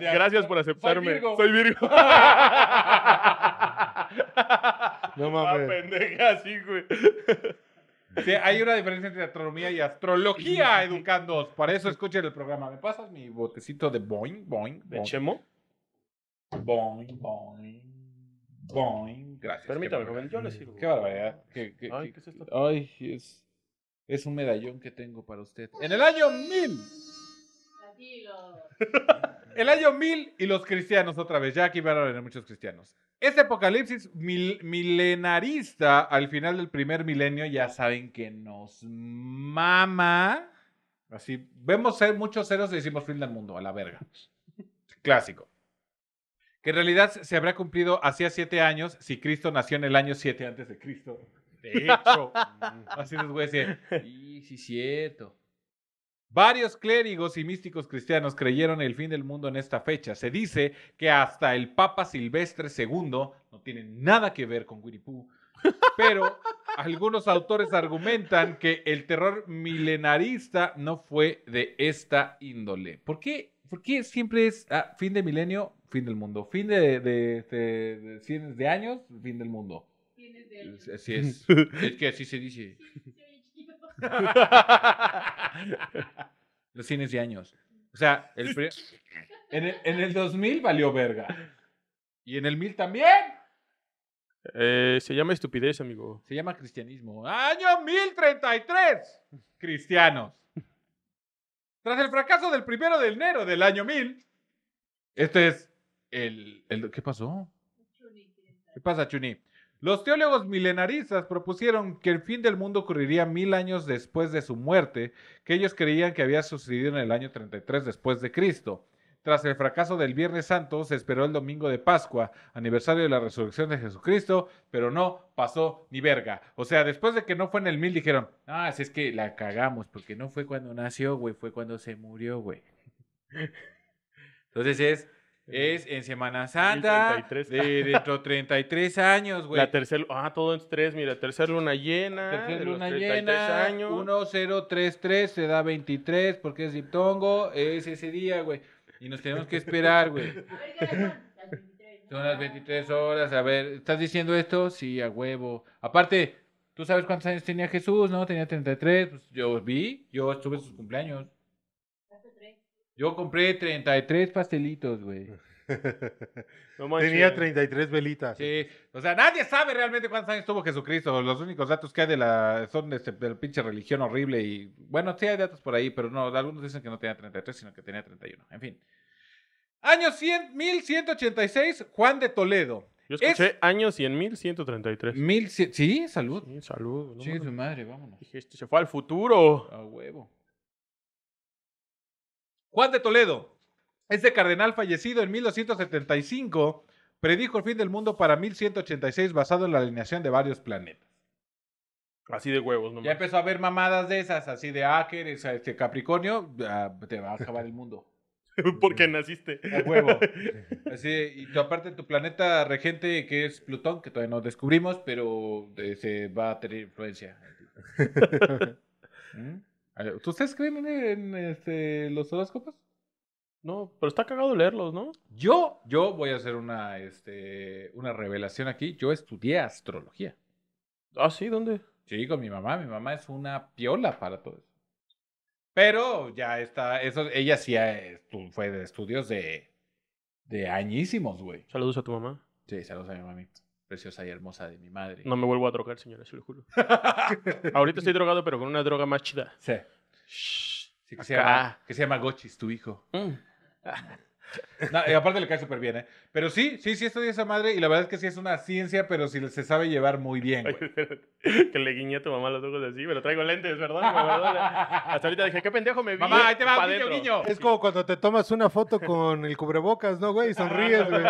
Gracias por aceptarme. Soy Virgo. no mames. Ah, pendeja, así, güey hay una diferencia entre astronomía y astrología, educandos. Para eso escuchen el programa. ¿Me pasas mi botecito de boing, boing? ¿De Chemo? Boing, boing, boing. Gracias. Permítame, joven, yo le sirvo. Qué barbaridad. ay, qué, es Ay, es, un medallón que tengo para usted. En el año mil! Tranquilo. el año mil y los cristianos otra vez. Ya aquí van a venir muchos cristianos. Este apocalipsis milenarista al final del primer milenio ya saben que nos mama. Así, vemos ser muchos ceros y decimos fin del mundo, a la verga. Clásico. Que en realidad se habrá cumplido hacía siete años si Cristo nació en el año siete antes de Cristo. De hecho, así les voy a decir. Sí, sí, cierto. Varios clérigos y místicos cristianos creyeron el fin del mundo en esta fecha. Se dice que hasta el Papa Silvestre II, no tiene nada que ver con Wiripú, pero algunos autores argumentan que el terror milenarista no fue de esta índole. ¿Por qué, siempre es ah, fin de milenio, fin del mundo? Fin de, de, de, de años, fin del mundo. Así es. es que así se dice. los cines de años. O sea, en, el, en el 2000 valió verga. Y en el 1000 también. Eh, se llama estupidez, amigo. Se llama cristianismo. Año 1033. Cristianos. Tras el fracaso del primero de enero del año 1000, este es el... el ¿Qué pasó? ¿Qué pasa, Chuni? Los teólogos milenaristas propusieron que el fin del mundo ocurriría mil años después de su muerte, que ellos creían que había sucedido en el año 33 después de Cristo. Tras el fracaso del Viernes Santo, se esperó el domingo de Pascua, aniversario de la resurrección de Jesucristo, pero no pasó ni verga. O sea, después de que no fue en el mil, dijeron, ah, si es que la cagamos, porque no fue cuando nació, güey, fue cuando se murió, güey. Entonces es, es en Semana Santa. De dentro de 33 años, güey. La tercera. Ah, todo en tres. Mira, tercera luna llena. Tercera luna llena. 1033 se da 23 porque es diptongo. Es ese día, güey. Y nos tenemos que esperar, güey. Son las 23 horas. A ver, ¿estás diciendo esto? Sí, a huevo. Aparte, tú sabes cuántos años tenía Jesús, ¿no? Tenía 33. Pues yo vi, yo estuve en sus cumpleaños. Yo compré 33 pastelitos, güey. Tenía 33 velitas. Sí, o sea, nadie sabe realmente cuántos años tuvo Jesucristo. Los únicos datos que hay de la son de, este, la pinche religión horrible. Y bueno, sí hay datos por ahí, pero no, algunos dicen que no tenía 33, sino que tenía 31. En fin. Año 100, 1186, Juan de Toledo. Yo escuché año años y Mil, sí, salud. Sí, salud. Sí, su madre, vámonos. Dije, este se fue al futuro. A huevo. Juan de Toledo, este cardenal fallecido en 1275 predijo el fin del mundo para 1186 basado en la alineación de varios planetas. Así de huevos, ¿no? Ya empezó a haber mamadas de esas, así de, ah, este Capricornio, te va a acabar el mundo. Porque naciste. A huevo. Así, y tu, aparte tu planeta regente, que es Plutón, que todavía no descubrimos, pero eh, se va a tener influencia. ¿Mm? ¿Tú ustedes creen en, este, los horóscopos? No, pero está cagado leerlos, ¿no? Yo, yo voy a hacer una, este, una revelación aquí. Yo estudié astrología. Ah, sí, ¿dónde? Sí, con mi mamá. Mi mamá es una piola para todo eso. Pero ya está, eso, ella sí eh, fue de estudios de, de añísimos, güey. Saludos a tu mamá. Sí, saludos a mi mamita preciosa y hermosa de mi madre. No me vuelvo a drogar, señora, se lo juro. Ahorita estoy drogado, pero con una droga más chida. Sí. Shh, sí que, se llama, que, se llama, Gochis, tu hijo. Mm. aparte le cae súper bien, ¿eh? Pero sí, sí, sí estoy esa madre y la verdad es que sí es una ciencia, pero sí se sabe llevar muy bien. Güey. que le guiñé a tu mamá los ojos así, pero traigo lentes, ¿verdad? Hasta ahorita dije, qué pendejo me vi. Mamá, ahí te va, guiño, guiño. Es como cuando te tomas una foto con el cubrebocas, ¿no, güey? Y sonríes, güey.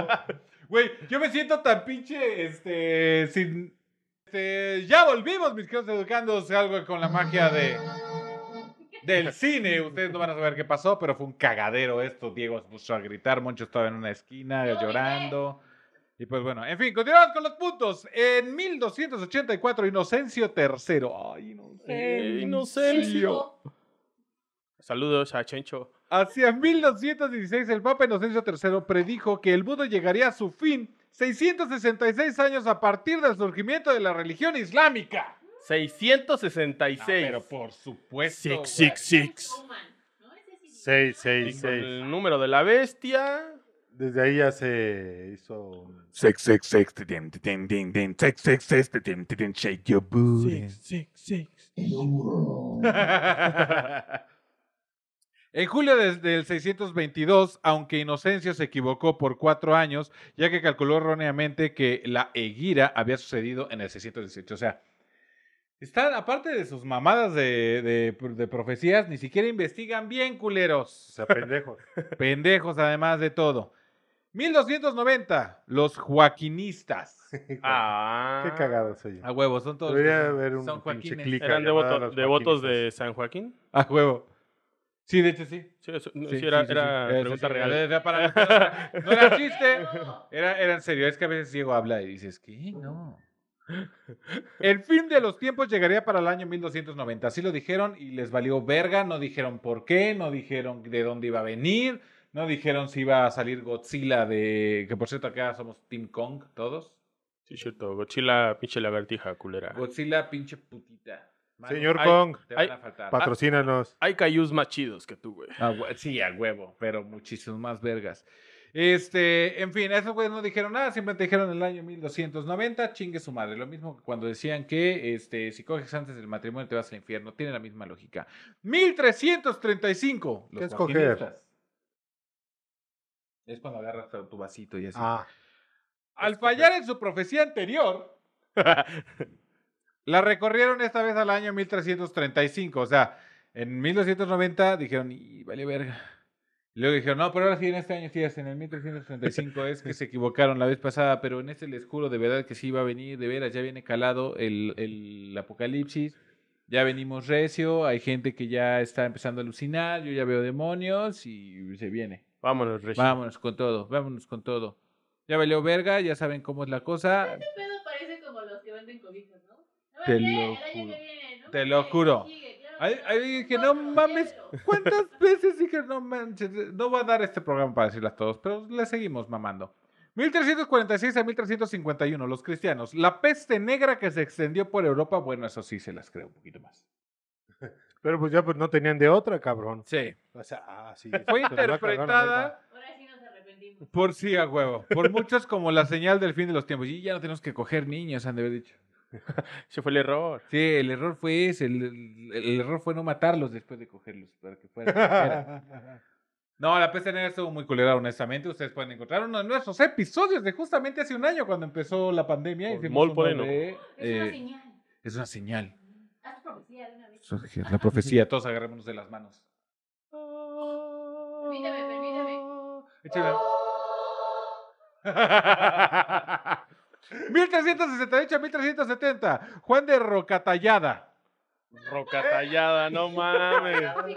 Güey, yo me siento tan pinche, este, sin... Este, ya volvimos, mis queridos educandos, algo con la magia de... Del cine, ustedes no van a saber qué pasó, pero fue un cagadero esto. Diego se puso a gritar, Moncho estaba en una esquina llorando. Y pues bueno, en fin, continuamos con los puntos. En 1284, Inocencio III. Ay, Inocencio. Eh, Inocencio. Saludos a Chencho. Hacia 1216 el Papa Inocencio III predijo que el mundo llegaría a su fin 666 años a partir del surgimiento de la religión islámica. 666. pero por supuesto. 666 666. El número de la bestia. Desde ahí ya se hizo. 666 666 En julio del 622, aunque Inocencio se equivocó por cuatro años, ya que calculó erróneamente que la Eguira había sucedido en el 618. O sea, están, aparte de sus mamadas de, profecías, ni siquiera investigan bien, culeros. O sea, pendejos. pendejos, además de todo. 1290, los joaquinistas. ah, qué cagados, yo. A huevo, son todos. son ¿Eran devotos de San Joaquín? A huevo. Sí, de hecho sí. Sí, era, pregunta real. no era chiste. Era, en serio. Es que a veces Diego habla y dices, ¿qué? No. El fin de los tiempos llegaría para el año 1290. Así lo dijeron y les valió verga. No dijeron por qué, no dijeron de dónde iba a venir, no dijeron si iba a salir Godzilla de. Que por cierto, acá somos Team Kong todos. Sí, cierto. Godzilla, pinche lagartija, culera. Godzilla, pinche putita. Señor Kong, hay, ah, patrocínanos. Hay cayús más chidos que tú, güey. Ah, sí, al huevo, pero muchísimos más vergas. Este, en fin, esos güeyes no dijeron nada, te dijeron el año 1290, chingue su madre. Lo mismo que cuando decían que este, si coges antes del matrimonio te vas al infierno, tiene la misma lógica. 1335. ¿Qué es Es cuando agarras tu vasito y así. Ah. Al fallar en su profecía anterior, La recorrieron esta vez al año 1335. O sea, en 1290 dijeron, y vale verga. luego dijeron, no, pero ahora sí, en este año sí es, en el 1335 es que se equivocaron la vez pasada, pero en este les juro de verdad que sí iba a venir, de veras, ya viene calado el, el apocalipsis, ya venimos recio, hay gente que ya está empezando a alucinar, yo ya veo demonios y se viene. Vámonos, recio. Vámonos con todo, vámonos con todo. Ya valió verga, ya saben cómo es la cosa. Este pedo parece como los que venden cobijas, te lo juro. Te lo juro. Ahí, dije, no mames, ¿cuántas veces dije, no manches? No va a dar este programa para decirlas todos, pero le seguimos mamando. 1346 a 1351, los cristianos. La peste negra que se extendió por Europa, bueno, eso sí se las creo un poquito más. Pero pues ya pues, no tenían de otra, cabrón. Sí. O sea, ah, sí, Fue interpretada por sí a huevo. Por muchos como la señal del fin de los tiempos. Y ya no tenemos que coger niños, han de haber dicho. Ese fue el error. Sí, el error fue ese. El, error fue no matarlos después de cogerlos. Para que no, la peste negra estuvo muy culera, honestamente. Ustedes pueden encontrar uno de nuestros episodios de justamente hace un año cuando empezó la pandemia. y Mol eh, es una señal. Es una señal. La profecía, todos agarrémonos de las manos. Permítame, permítame. 1368 a 1370. Juan de Rocatallada. Rocatallada, no mames.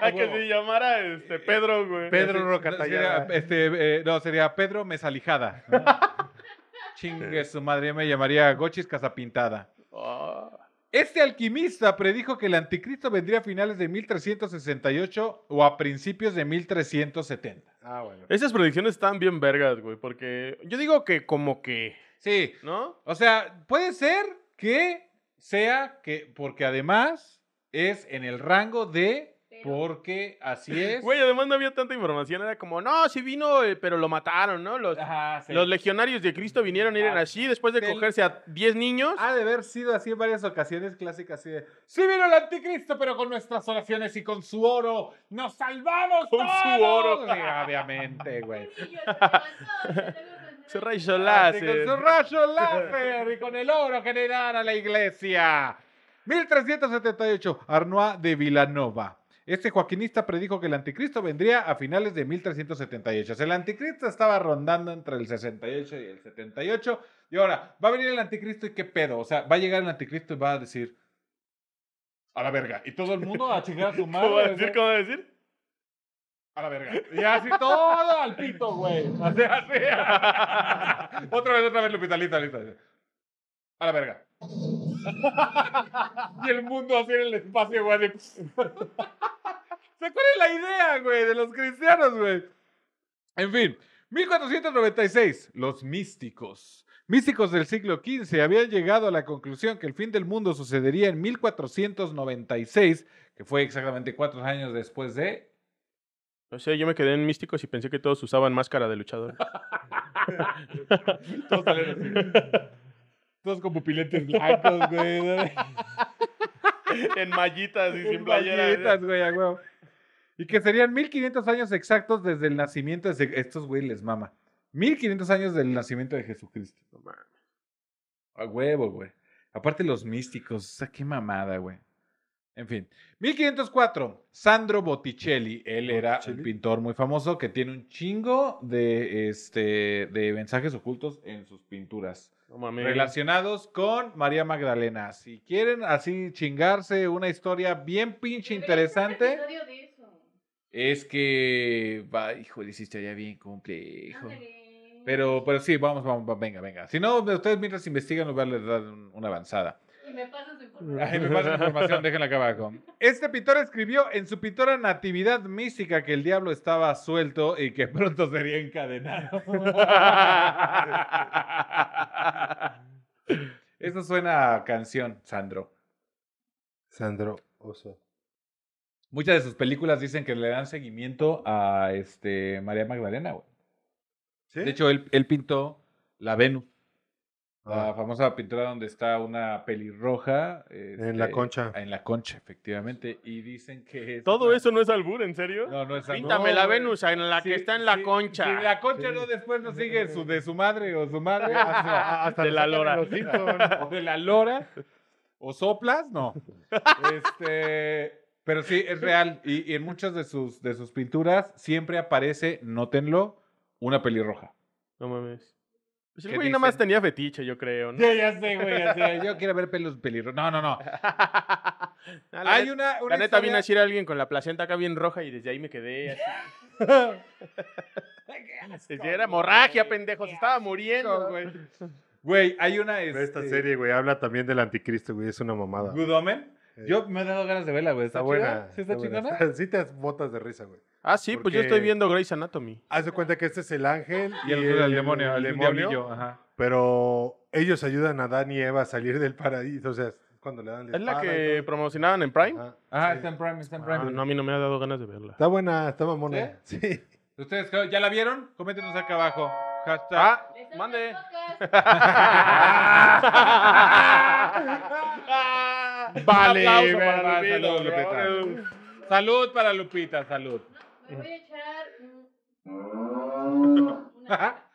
Hay que se llamara este Pedro, güey. Pedro Rocatallada. este, eh, no, sería Pedro Mesalijada. Ah. Chingue su madre, me llamaría Gochis Casapintada. Ah. Este alquimista predijo que el anticristo vendría a finales de 1368 o a principios de 1370. Ah, bueno. Esas predicciones están bien vergas, güey, porque yo digo que como que... Sí. ¿No? O sea, puede ser que sea que, porque además es en el rango de porque así es. Güey, además no había tanta información. Era como, no, sí vino, eh, pero lo mataron, ¿no? Los, los legionarios de Cristo vinieron, eran ah, así, después de cogerse a 10 niños. Ha de haber sido así en varias ocasiones clásicas, así de, sí vino el anticristo, pero con nuestras oraciones y con su oro, nos salvamos Con su oro. obviamente, güey. su rayo ah, láser. Con su rayo láser y con el oro que le a la iglesia. 1378, Arnois de Villanova. Este joaquinista predijo que el anticristo vendría a finales de 1378. O sea, el anticristo estaba rondando entre el 68 y el 78. Y ahora, va a venir el anticristo y qué pedo. O sea, va a llegar el anticristo y va a decir, a la verga. Y todo el mundo a chingar a su madre. ¿Cómo va a decir? ¿eh? ¿Cómo va a decir? A la verga. Y así todo al pito, güey. Así, así. otra vez, otra vez, Lupita, lista, lista. A la verga. y el mundo así en el espacio, güey. ¿Se la idea, güey, de los cristianos, güey? En fin, 1496, los místicos. Místicos del siglo XV habían llegado a la conclusión que el fin del mundo sucedería en 1496, que fue exactamente cuatro años después de... No sé, yo me quedé en místicos y pensé que todos usaban máscara de luchador. todos todos con pupiletes blancos, güey. en mallitas y sin playera. mallitas, güey, a huevo. Y que serían 1500 años exactos desde el nacimiento de... Estos güey les mama. 1500 años del nacimiento de Jesucristo. A huevo, güey. Aparte los místicos. O sea, qué mamada, güey. En fin. 1504. Sandro Botticelli. Él era un pintor muy famoso que tiene un chingo de, este, de mensajes ocultos en sus pinturas relacionados con María Magdalena. Si quieren así chingarse una historia bien pinche interesante. Es que, Hijo, hijo hiciste ya bien complejo. Pero, pero sí, vamos, vamos, venga, venga. Si no, ustedes mientras investigan, nos voy a dar una avanzada me pasas información. Ay, me pasas información, déjenla acá abajo. Este pintor escribió en su pintora Natividad Mística que el diablo estaba suelto y que pronto sería encadenado. Eso suena a canción, Sandro. Sandro Oso. Muchas de sus películas dicen que le dan seguimiento a este, María Magdalena, De hecho, él pintó la Venus. La ah. famosa pintura donde está una pelirroja. en la este, concha. En la concha, efectivamente. Y dicen que. Todo eso no es albur, ¿en serio? No, no es albur. Píntame la Venus en la que está en la concha. Si la concha no después no sigue su, de su madre o su madre. hasta, de la lora. o de la lora. O soplas, no. Este. Pero sí, es real. Y, en muchas de sus, de sus pinturas siempre aparece, nótenlo, una pelirroja. No mames. Pues el güey nada más tenía fetiche, yo creo, ¿no? Sí, ya sé, güey, ya sé. Yo quiero ver pelos pelirrojos. No, no, no. Ah, hay una, La neta vino a decir a alguien con la placenta acá bien roja y desde ahí me quedé así. era hemorragia, pendejo. Se estaba muriendo, güey. Güey, hay una. Esta este serie, güey, habla también del anticristo, güey. Es una mamada. gudomen eh, yo me he dado ganas de verla, güey. Está, buena. ¿Sí está, está chingona? Sí te das botas de risa, güey. Ah, sí, pues yo estoy viendo Grey's Anatomy. Haz de cuenta que este es el ángel y, el, demonio, el demonio, Pero ellos ayudan a Dan y Eva a salir del paraíso, o sea, cuando le dan ¿Es la que promocionaban en Prime? Ajá, ah, está en Prime, está en Prime. Ah, no, a mí no me ha dado ganas de verla. Está buena, está mamona. ¿Sí? sí. ustedes ya la vieron? Coméntenos acá abajo. Hashtag. Ah, mande. Vale, Un aplauso para Lupita, salud, para Lupita, salud. Me voy a echar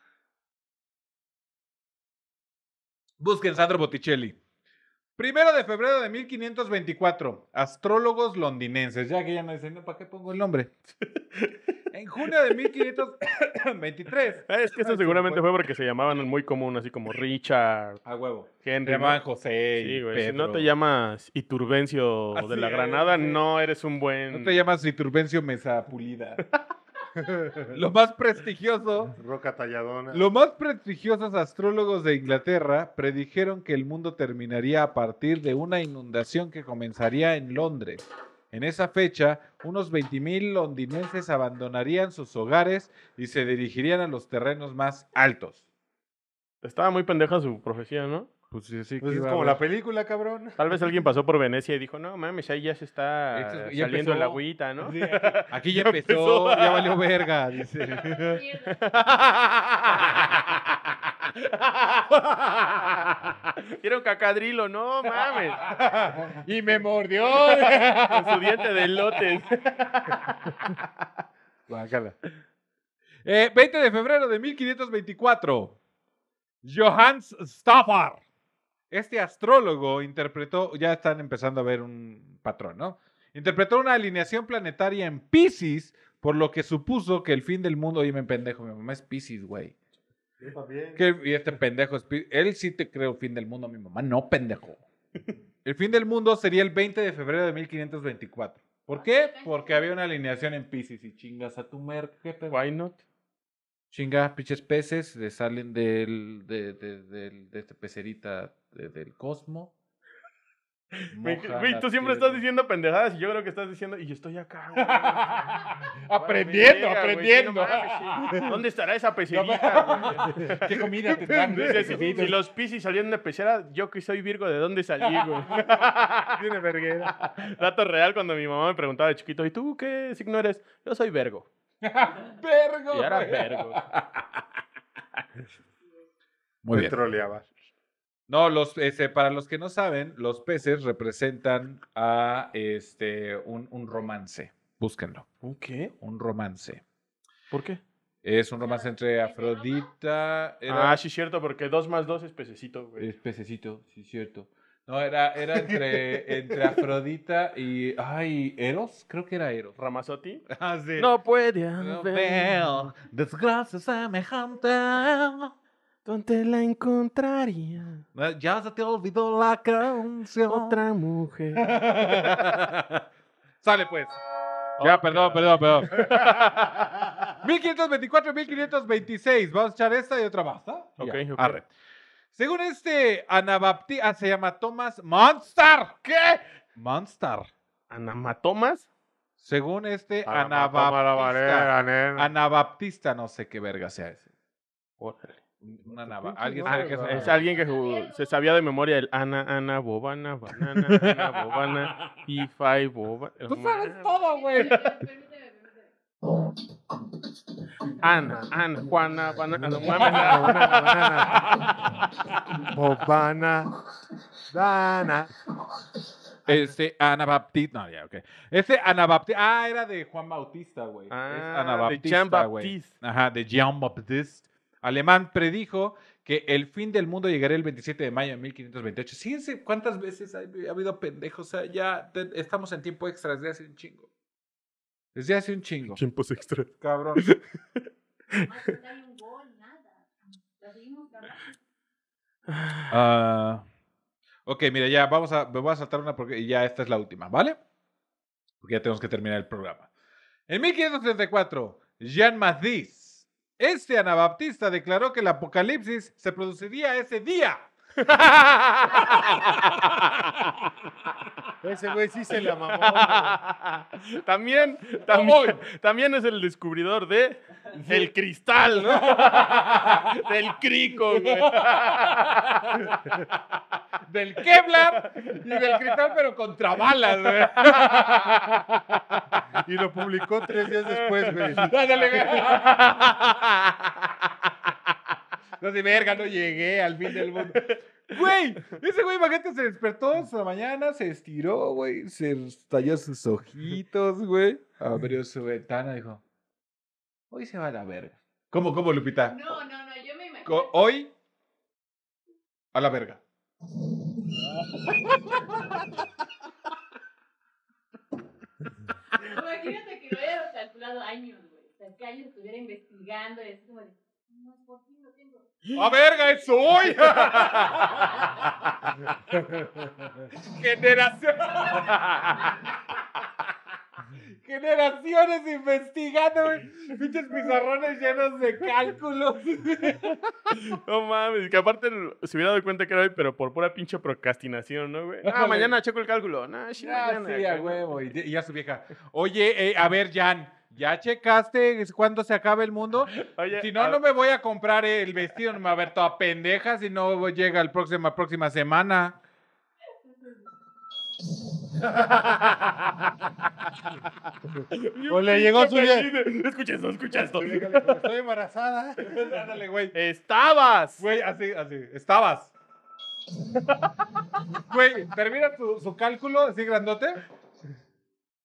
Busquen Sandro Botticelli. Primero de febrero de 1524, astrólogos londinenses, ya que ya no dicen, ¿para qué pongo el nombre? en junio de 1523. Ah, es que eso seguramente fue porque se llamaban muy común, así como Richard. A huevo. Henry. José. Sí, güey. Si no te llamas Iturbencio ah, de la Granada, eh. no eres un buen. No te llamas Iturbencio Mesa Pulida. lo más prestigioso. Roca talladona. Los más prestigiosos astrólogos de Inglaterra predijeron que el mundo terminaría a partir de una inundación que comenzaría en Londres. En esa fecha, unos 20.000 londinenses abandonarían sus hogares y se dirigirían a los terrenos más altos. Estaba muy pendeja su profecía, ¿no? Pues sí, sí pues es como la película, cabrón. Tal vez alguien pasó por Venecia y dijo, no mames, ahí ya se está saliendo la agüita, ¿no? aquí, ya, empezó, ya valió verga, dice. Era un cacadrilo, no mames. y me mordió con su diente de lotes. Bájala. 20 eh, de febrero de 1524. Johannes Staffar este astrólogo interpretó, ya están empezando a ver un patrón, ¿no? Interpretó una alineación planetaria en Pisces, por lo que supuso que el fin del mundo, oye, me pendejo, mi mamá es Pisces, güey. y este pendejo es Él sí te creo fin del mundo, mi mamá no, pendejo. El fin del mundo sería el 20 de febrero de 1524. ¿Por ah, qué? Porque había una alineación en Pisces y chingas a tu mer. ¿Qué Why not? Chinga, pinches peces, salen del, de, este de, pecerita del cosmo. Güey, tú siempre estás diciendo pendejadas y yo creo que estás diciendo, y yo estoy acá, aprendiendo, aprendiendo. ¿Dónde estará esa pecerita? ¿Qué comida te dan? si, si los piscis salieron de pecera, yo que soy Virgo, ¿de dónde salí, güey? Tiene verguera. Dato real, cuando mi mamá me preguntaba de chiquito, ¿y tú qué signo eres? Yo soy Vergo. Vergo. Y ahora vergo. Muy bien. No, los, este, para los que no saben, los peces representan a este, un, romance. Búsquenlo. ¿Un qué? Un romance. ¿Por qué? Es un romance entre Afrodita. Ah, sí, cierto, porque dos más dos es pececito, Es pececito, sí, cierto. No, era, entre, entre Afrodita y. Ay, Eros, creo que era Eros. ¿Ramazotti? Ah, sí. No puede haber desgracia semejante. ¿Dónde la encontraría? Ya se te olvidó la canción. Otra mujer. Sale pues. Ya, perdón, perdón, perdón, 1524, 1526. Vamos a echar esta y otra más, ¿ah? Ok, ok. Arre. Según este Anabaptista, ah, se llama Thomas Monster. ¿Qué? Monster. ¿Anamatomas? Según este Anabaptista. Anabaptista, no sé qué verga sea ese. Una ¿Alguien es? alguien que se sabía de memoria el Ana, Ana, Bobana, Banana, Ana, Bobana, Ifa 5 Bobana. Tú sabes todo, güey. Ana, Ana, Juana, Banana, no Bobana, Dana. Este, Ana Baptista. No, ya, ok. Este Ana Baptista. Ah, era de Juan Bautista, güey. Ah, Ana Baptista. De Jean Baptiste. Ajá, de Jean Baptiste. Alemán predijo que el fin del mundo llegaría el 27 de mayo de 1528. Fíjense cuántas veces ha habido pendejos. O sea, ya estamos en tiempo extra desde hace un chingo. Desde hace un chingo. chimpos extra. Cabrón. Ah. ok, mira, ya vamos a, me voy a saltar una porque ya esta es la última, ¿vale? Porque ya tenemos que terminar el programa. En 1534, Jean Mathis, este anabaptista, declaró que el apocalipsis se produciría ese día. Ese güey sí se la mamó. También, también, es el descubridor de del cristal, ¿no? Del crico, güey. Del Kevlar y del cristal, pero contra balas, güey. Y lo publicó tres días después, güey. No de verga, no llegué al fin del mundo. Güey, ese güey imagínate se despertó la mañana, se estiró, güey, se estalló sus ojitos, güey. Abrió su ventana y dijo, hoy se va a la verga. ¿Cómo, cómo, Lupita? No, no, no, yo me imagino. hoy, a la verga. Imagínate que lo hubiera calculado años, güey. O sea, que años estuviera investigando y así como... A ¡Ah, verga, es hoy! Generación. Generaciones investigando, Pinches pizarrones llenos de cálculos. no mames, que aparte se hubiera dado cuenta que era hoy, pero por pura pinche procrastinación, ¿no, güey? Ah, mañana checo el cálculo. no, sí, a huevo. Y, ya su vieja. Oye, eh, a ver, Jan. ¿Ya checaste cuándo se acaba el mundo? si no, no me voy a comprar el vestido, no me va a ver toda pendeja si no llega la próxima, próxima semana. o le llegó su Escucha esto, escucha esto. Estoy embarazada. Ándale, güey. Estabas. Güey, así, así. Estabas. Güey, termina su cálculo así grandote.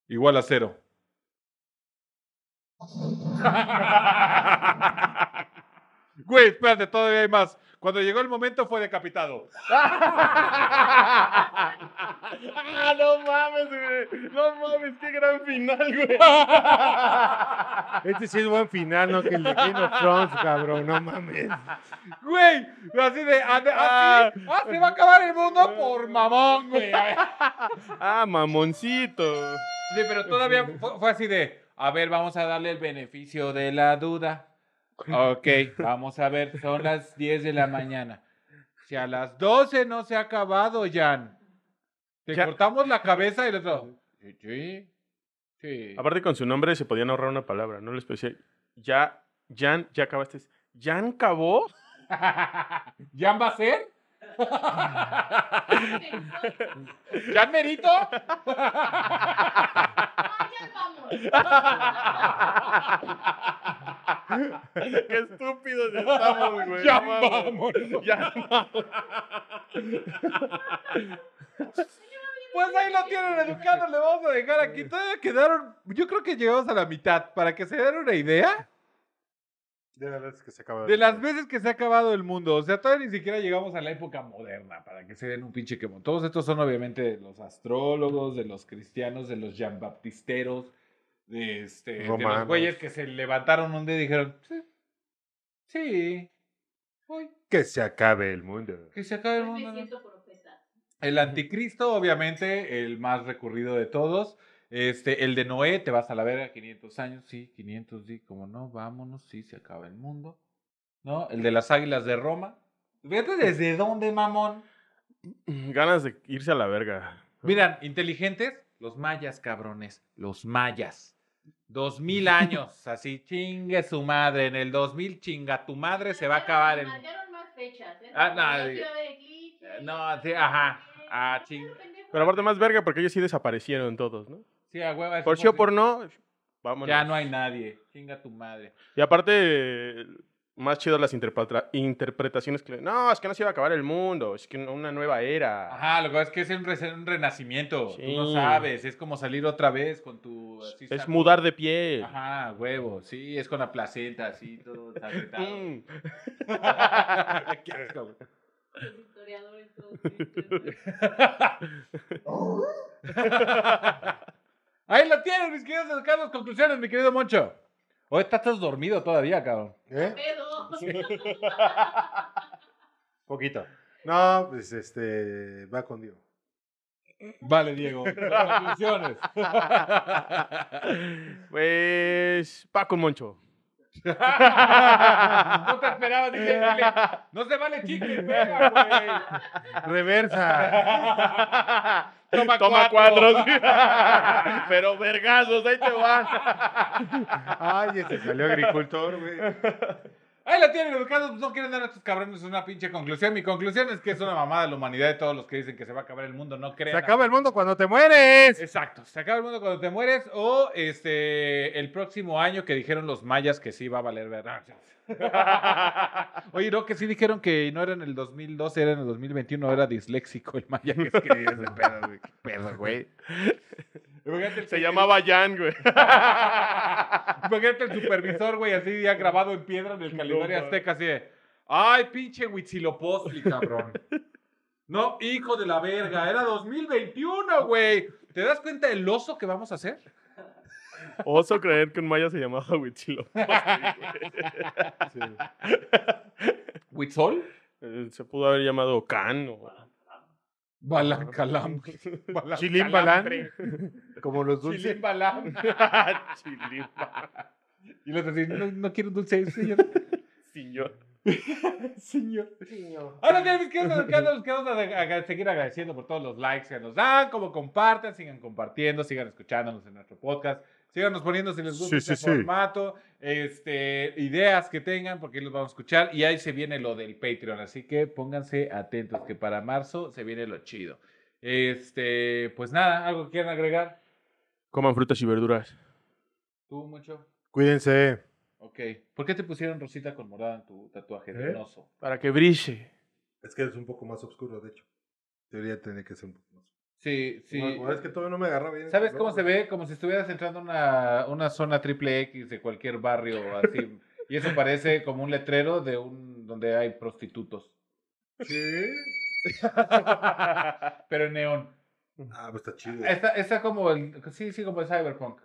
Igual a cero. Güey, espérate, todavía hay más. Cuando llegó el momento fue decapitado. ah, no mames, güey. No mames, qué gran final, güey. Este sí es buen final, ¿no? Que el de King of Thrones, cabrón. No mames. Güey, así de. Ah, ah, ah. ah, se va a acabar el mundo por mamón, güey. Ah, mamoncito. Sí, pero todavía fue así de. A ver, vamos a darle el beneficio de la duda. Ok, vamos a ver, son las 10 de la mañana. Si a las 12 no se ha acabado, Jan, te cortamos la cabeza y el Sí, sí. Aparte, con su nombre se podían ahorrar una palabra, no les decía, ya, Jan, ya acabaste. ¿Jan acabó? ¿Jan va a ser? ¿Ya merito? Qué estúpidos estamos, güey. Ya vamos. Ya Pues ahí lo tienen educado, le vamos a dejar aquí. Todavía quedaron, yo creo que llegamos a la mitad. Para que se den una idea, de las veces que se ha acabado el mundo. O sea, todavía ni siquiera llegamos a la época moderna para que se den un pinche quemón. Todos estos son obviamente de los astrólogos, de los cristianos, de los jambaptisteros, de, este, de los güeyes que se levantaron un día y dijeron, sí, sí, Que se acabe el mundo. Que se acabe el mundo. El anticristo, obviamente, el más recurrido de todos. Este, el de Noé, te vas a la verga, 500 años, sí, 500, sí, como no, vámonos, sí, se acaba el mundo. ¿No? El de las águilas de Roma. Vete desde dónde, mamón. Mm, ganas de irse a la verga. Miran, inteligentes, los mayas, cabrones, los mayas. Dos mil años, así, chingue su madre, en el dos mil chinga tu madre, se va a acabar el... más ¿eh? Ah, no, eh, no, así, ajá, eh, ah, ching... Pero aparte más verga porque ellos sí desaparecieron todos, ¿no? Por sí o por no, vámonos. Ya no hay nadie. Chinga tu madre. Y aparte, más chido las interpretaciones que... No, es que no se iba a acabar el mundo, es que una nueva era. Ajá, lo que es que es un, renacimiento, tú no sabes, es como salir otra vez con tu... es mudar de pie. Ajá, huevo, sí, es con la placenta, así, todo mm. Qué Ahí la tienen, mis queridos educados. Conclusiones, mi querido Moncho. O estás dormido todavía, cabrón. ¿Eh? Poquito. No, pues este, va con Diego. Vale, Diego. Conclusiones. pues va con Moncho. no te esperaba, dice, no se vale chicle, pega, güey. Reversa. Toma, cuatro. Pero vergazos, ahí te vas. Ay, se salió agricultor, güey. Ahí la tienen educados, pues, no quieren dar a estos cabrones una pinche conclusión. Mi conclusión es que es una mamada de la humanidad de todos los que dicen que se va a acabar el mundo, no creen. Se acaba el mundo cuando te mueres. Exacto, se acaba el mundo cuando te mueres o este el próximo año que dijeron los mayas que sí va a valer verdad. Oye, no, que sí dijeron que no era en el 2012, era en el 2021, era disléxico el maya que escribía ese pedo, güey. Qué pedo, güey. Se llamaba Jan, güey. Imagínate el supervisor, güey, así ya grabado en piedra en el calendario azteca, así de. Ay, pinche Huitzilopochtli, cabrón. No, hijo de la verga, era 2021, güey. ¿Te das cuenta del oso que vamos a hacer? Oso creer que un maya se llamaba Huitzilopochtli. Sí. ¿Huitzol? Eh, se pudo haber llamado Can o balan calam Chilín Balan Como los dulces. Chilín Balán. Y los así, no, no quiero dulce, señor. señor. señor. Ahora bien, mis queremos seguir agradeciendo por todos los likes que nos dan, como comparten, sigan compartiendo, sigan escuchándonos en nuestro podcast. Síganos poniendo si les gusta este formato, Este, ideas que tengan, porque los vamos a escuchar. Y ahí se viene lo del Patreon, así que pónganse atentos, que para marzo se viene lo chido. Este, pues nada, ¿algo que quieran agregar? Coman frutas y verduras. ¿Tú mucho? Cuídense. Ok. ¿Por qué te pusieron rosita con morada en tu tatuaje ¿Eh? Para que brille. Es que es un poco más oscuro, de hecho. Teoría tiene que ser un poco más oscuro. Sí, sí. que todavía no me agarra bien. ¿Sabes cómo se ve? Como si estuvieras entrando en una, una zona triple X de cualquier barrio así. y eso parece como un letrero de un donde hay prostitutos. Sí. Pero en neón. Ah, pues está chido. está como el. Sí, sí, como el cyberpunk.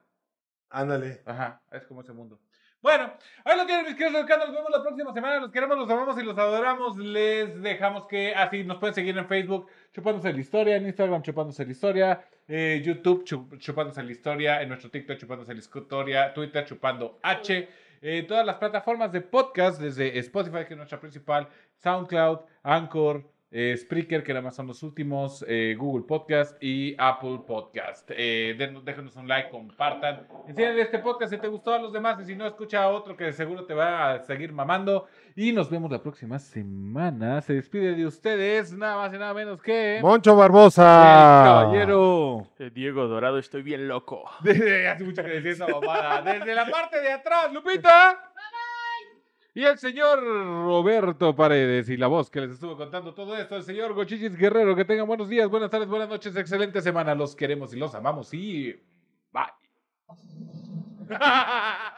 Ándale. Ajá, es como ese mundo. Bueno, ahí lo tienen mis queridos canal, Nos vemos la próxima semana. Los queremos, los amamos y los adoramos. Les dejamos que así ah, nos pueden seguir en Facebook, Chupándose la Historia, en Instagram, Chupándose la Historia, eh, YouTube, Chupándose la Historia, en nuestro TikTok, Chupándose la Historia, Twitter, Chupando H. Eh, todas las plataformas de podcast, desde Spotify, que es nuestra principal, SoundCloud, Anchor, eh, Spreaker, que además son los últimos, eh, Google Podcast y Apple Podcast. Eh, déjenos un like, compartan. Enséñale este podcast si te gustó a los demás y si no, escucha otro que seguro te va a seguir mamando. Y nos vemos la próxima semana. Se despide de ustedes, nada más y nada menos que. Moncho Barbosa. El caballero. Diego Dorado, estoy bien loco. Hace mucho que mamada. Desde la parte de atrás, Lupita. Y el señor Roberto Paredes y la voz que les estuvo contando todo esto, el señor Gochichis Guerrero, que tengan buenos días, buenas tardes, buenas noches, excelente semana. Los queremos y los amamos y bye.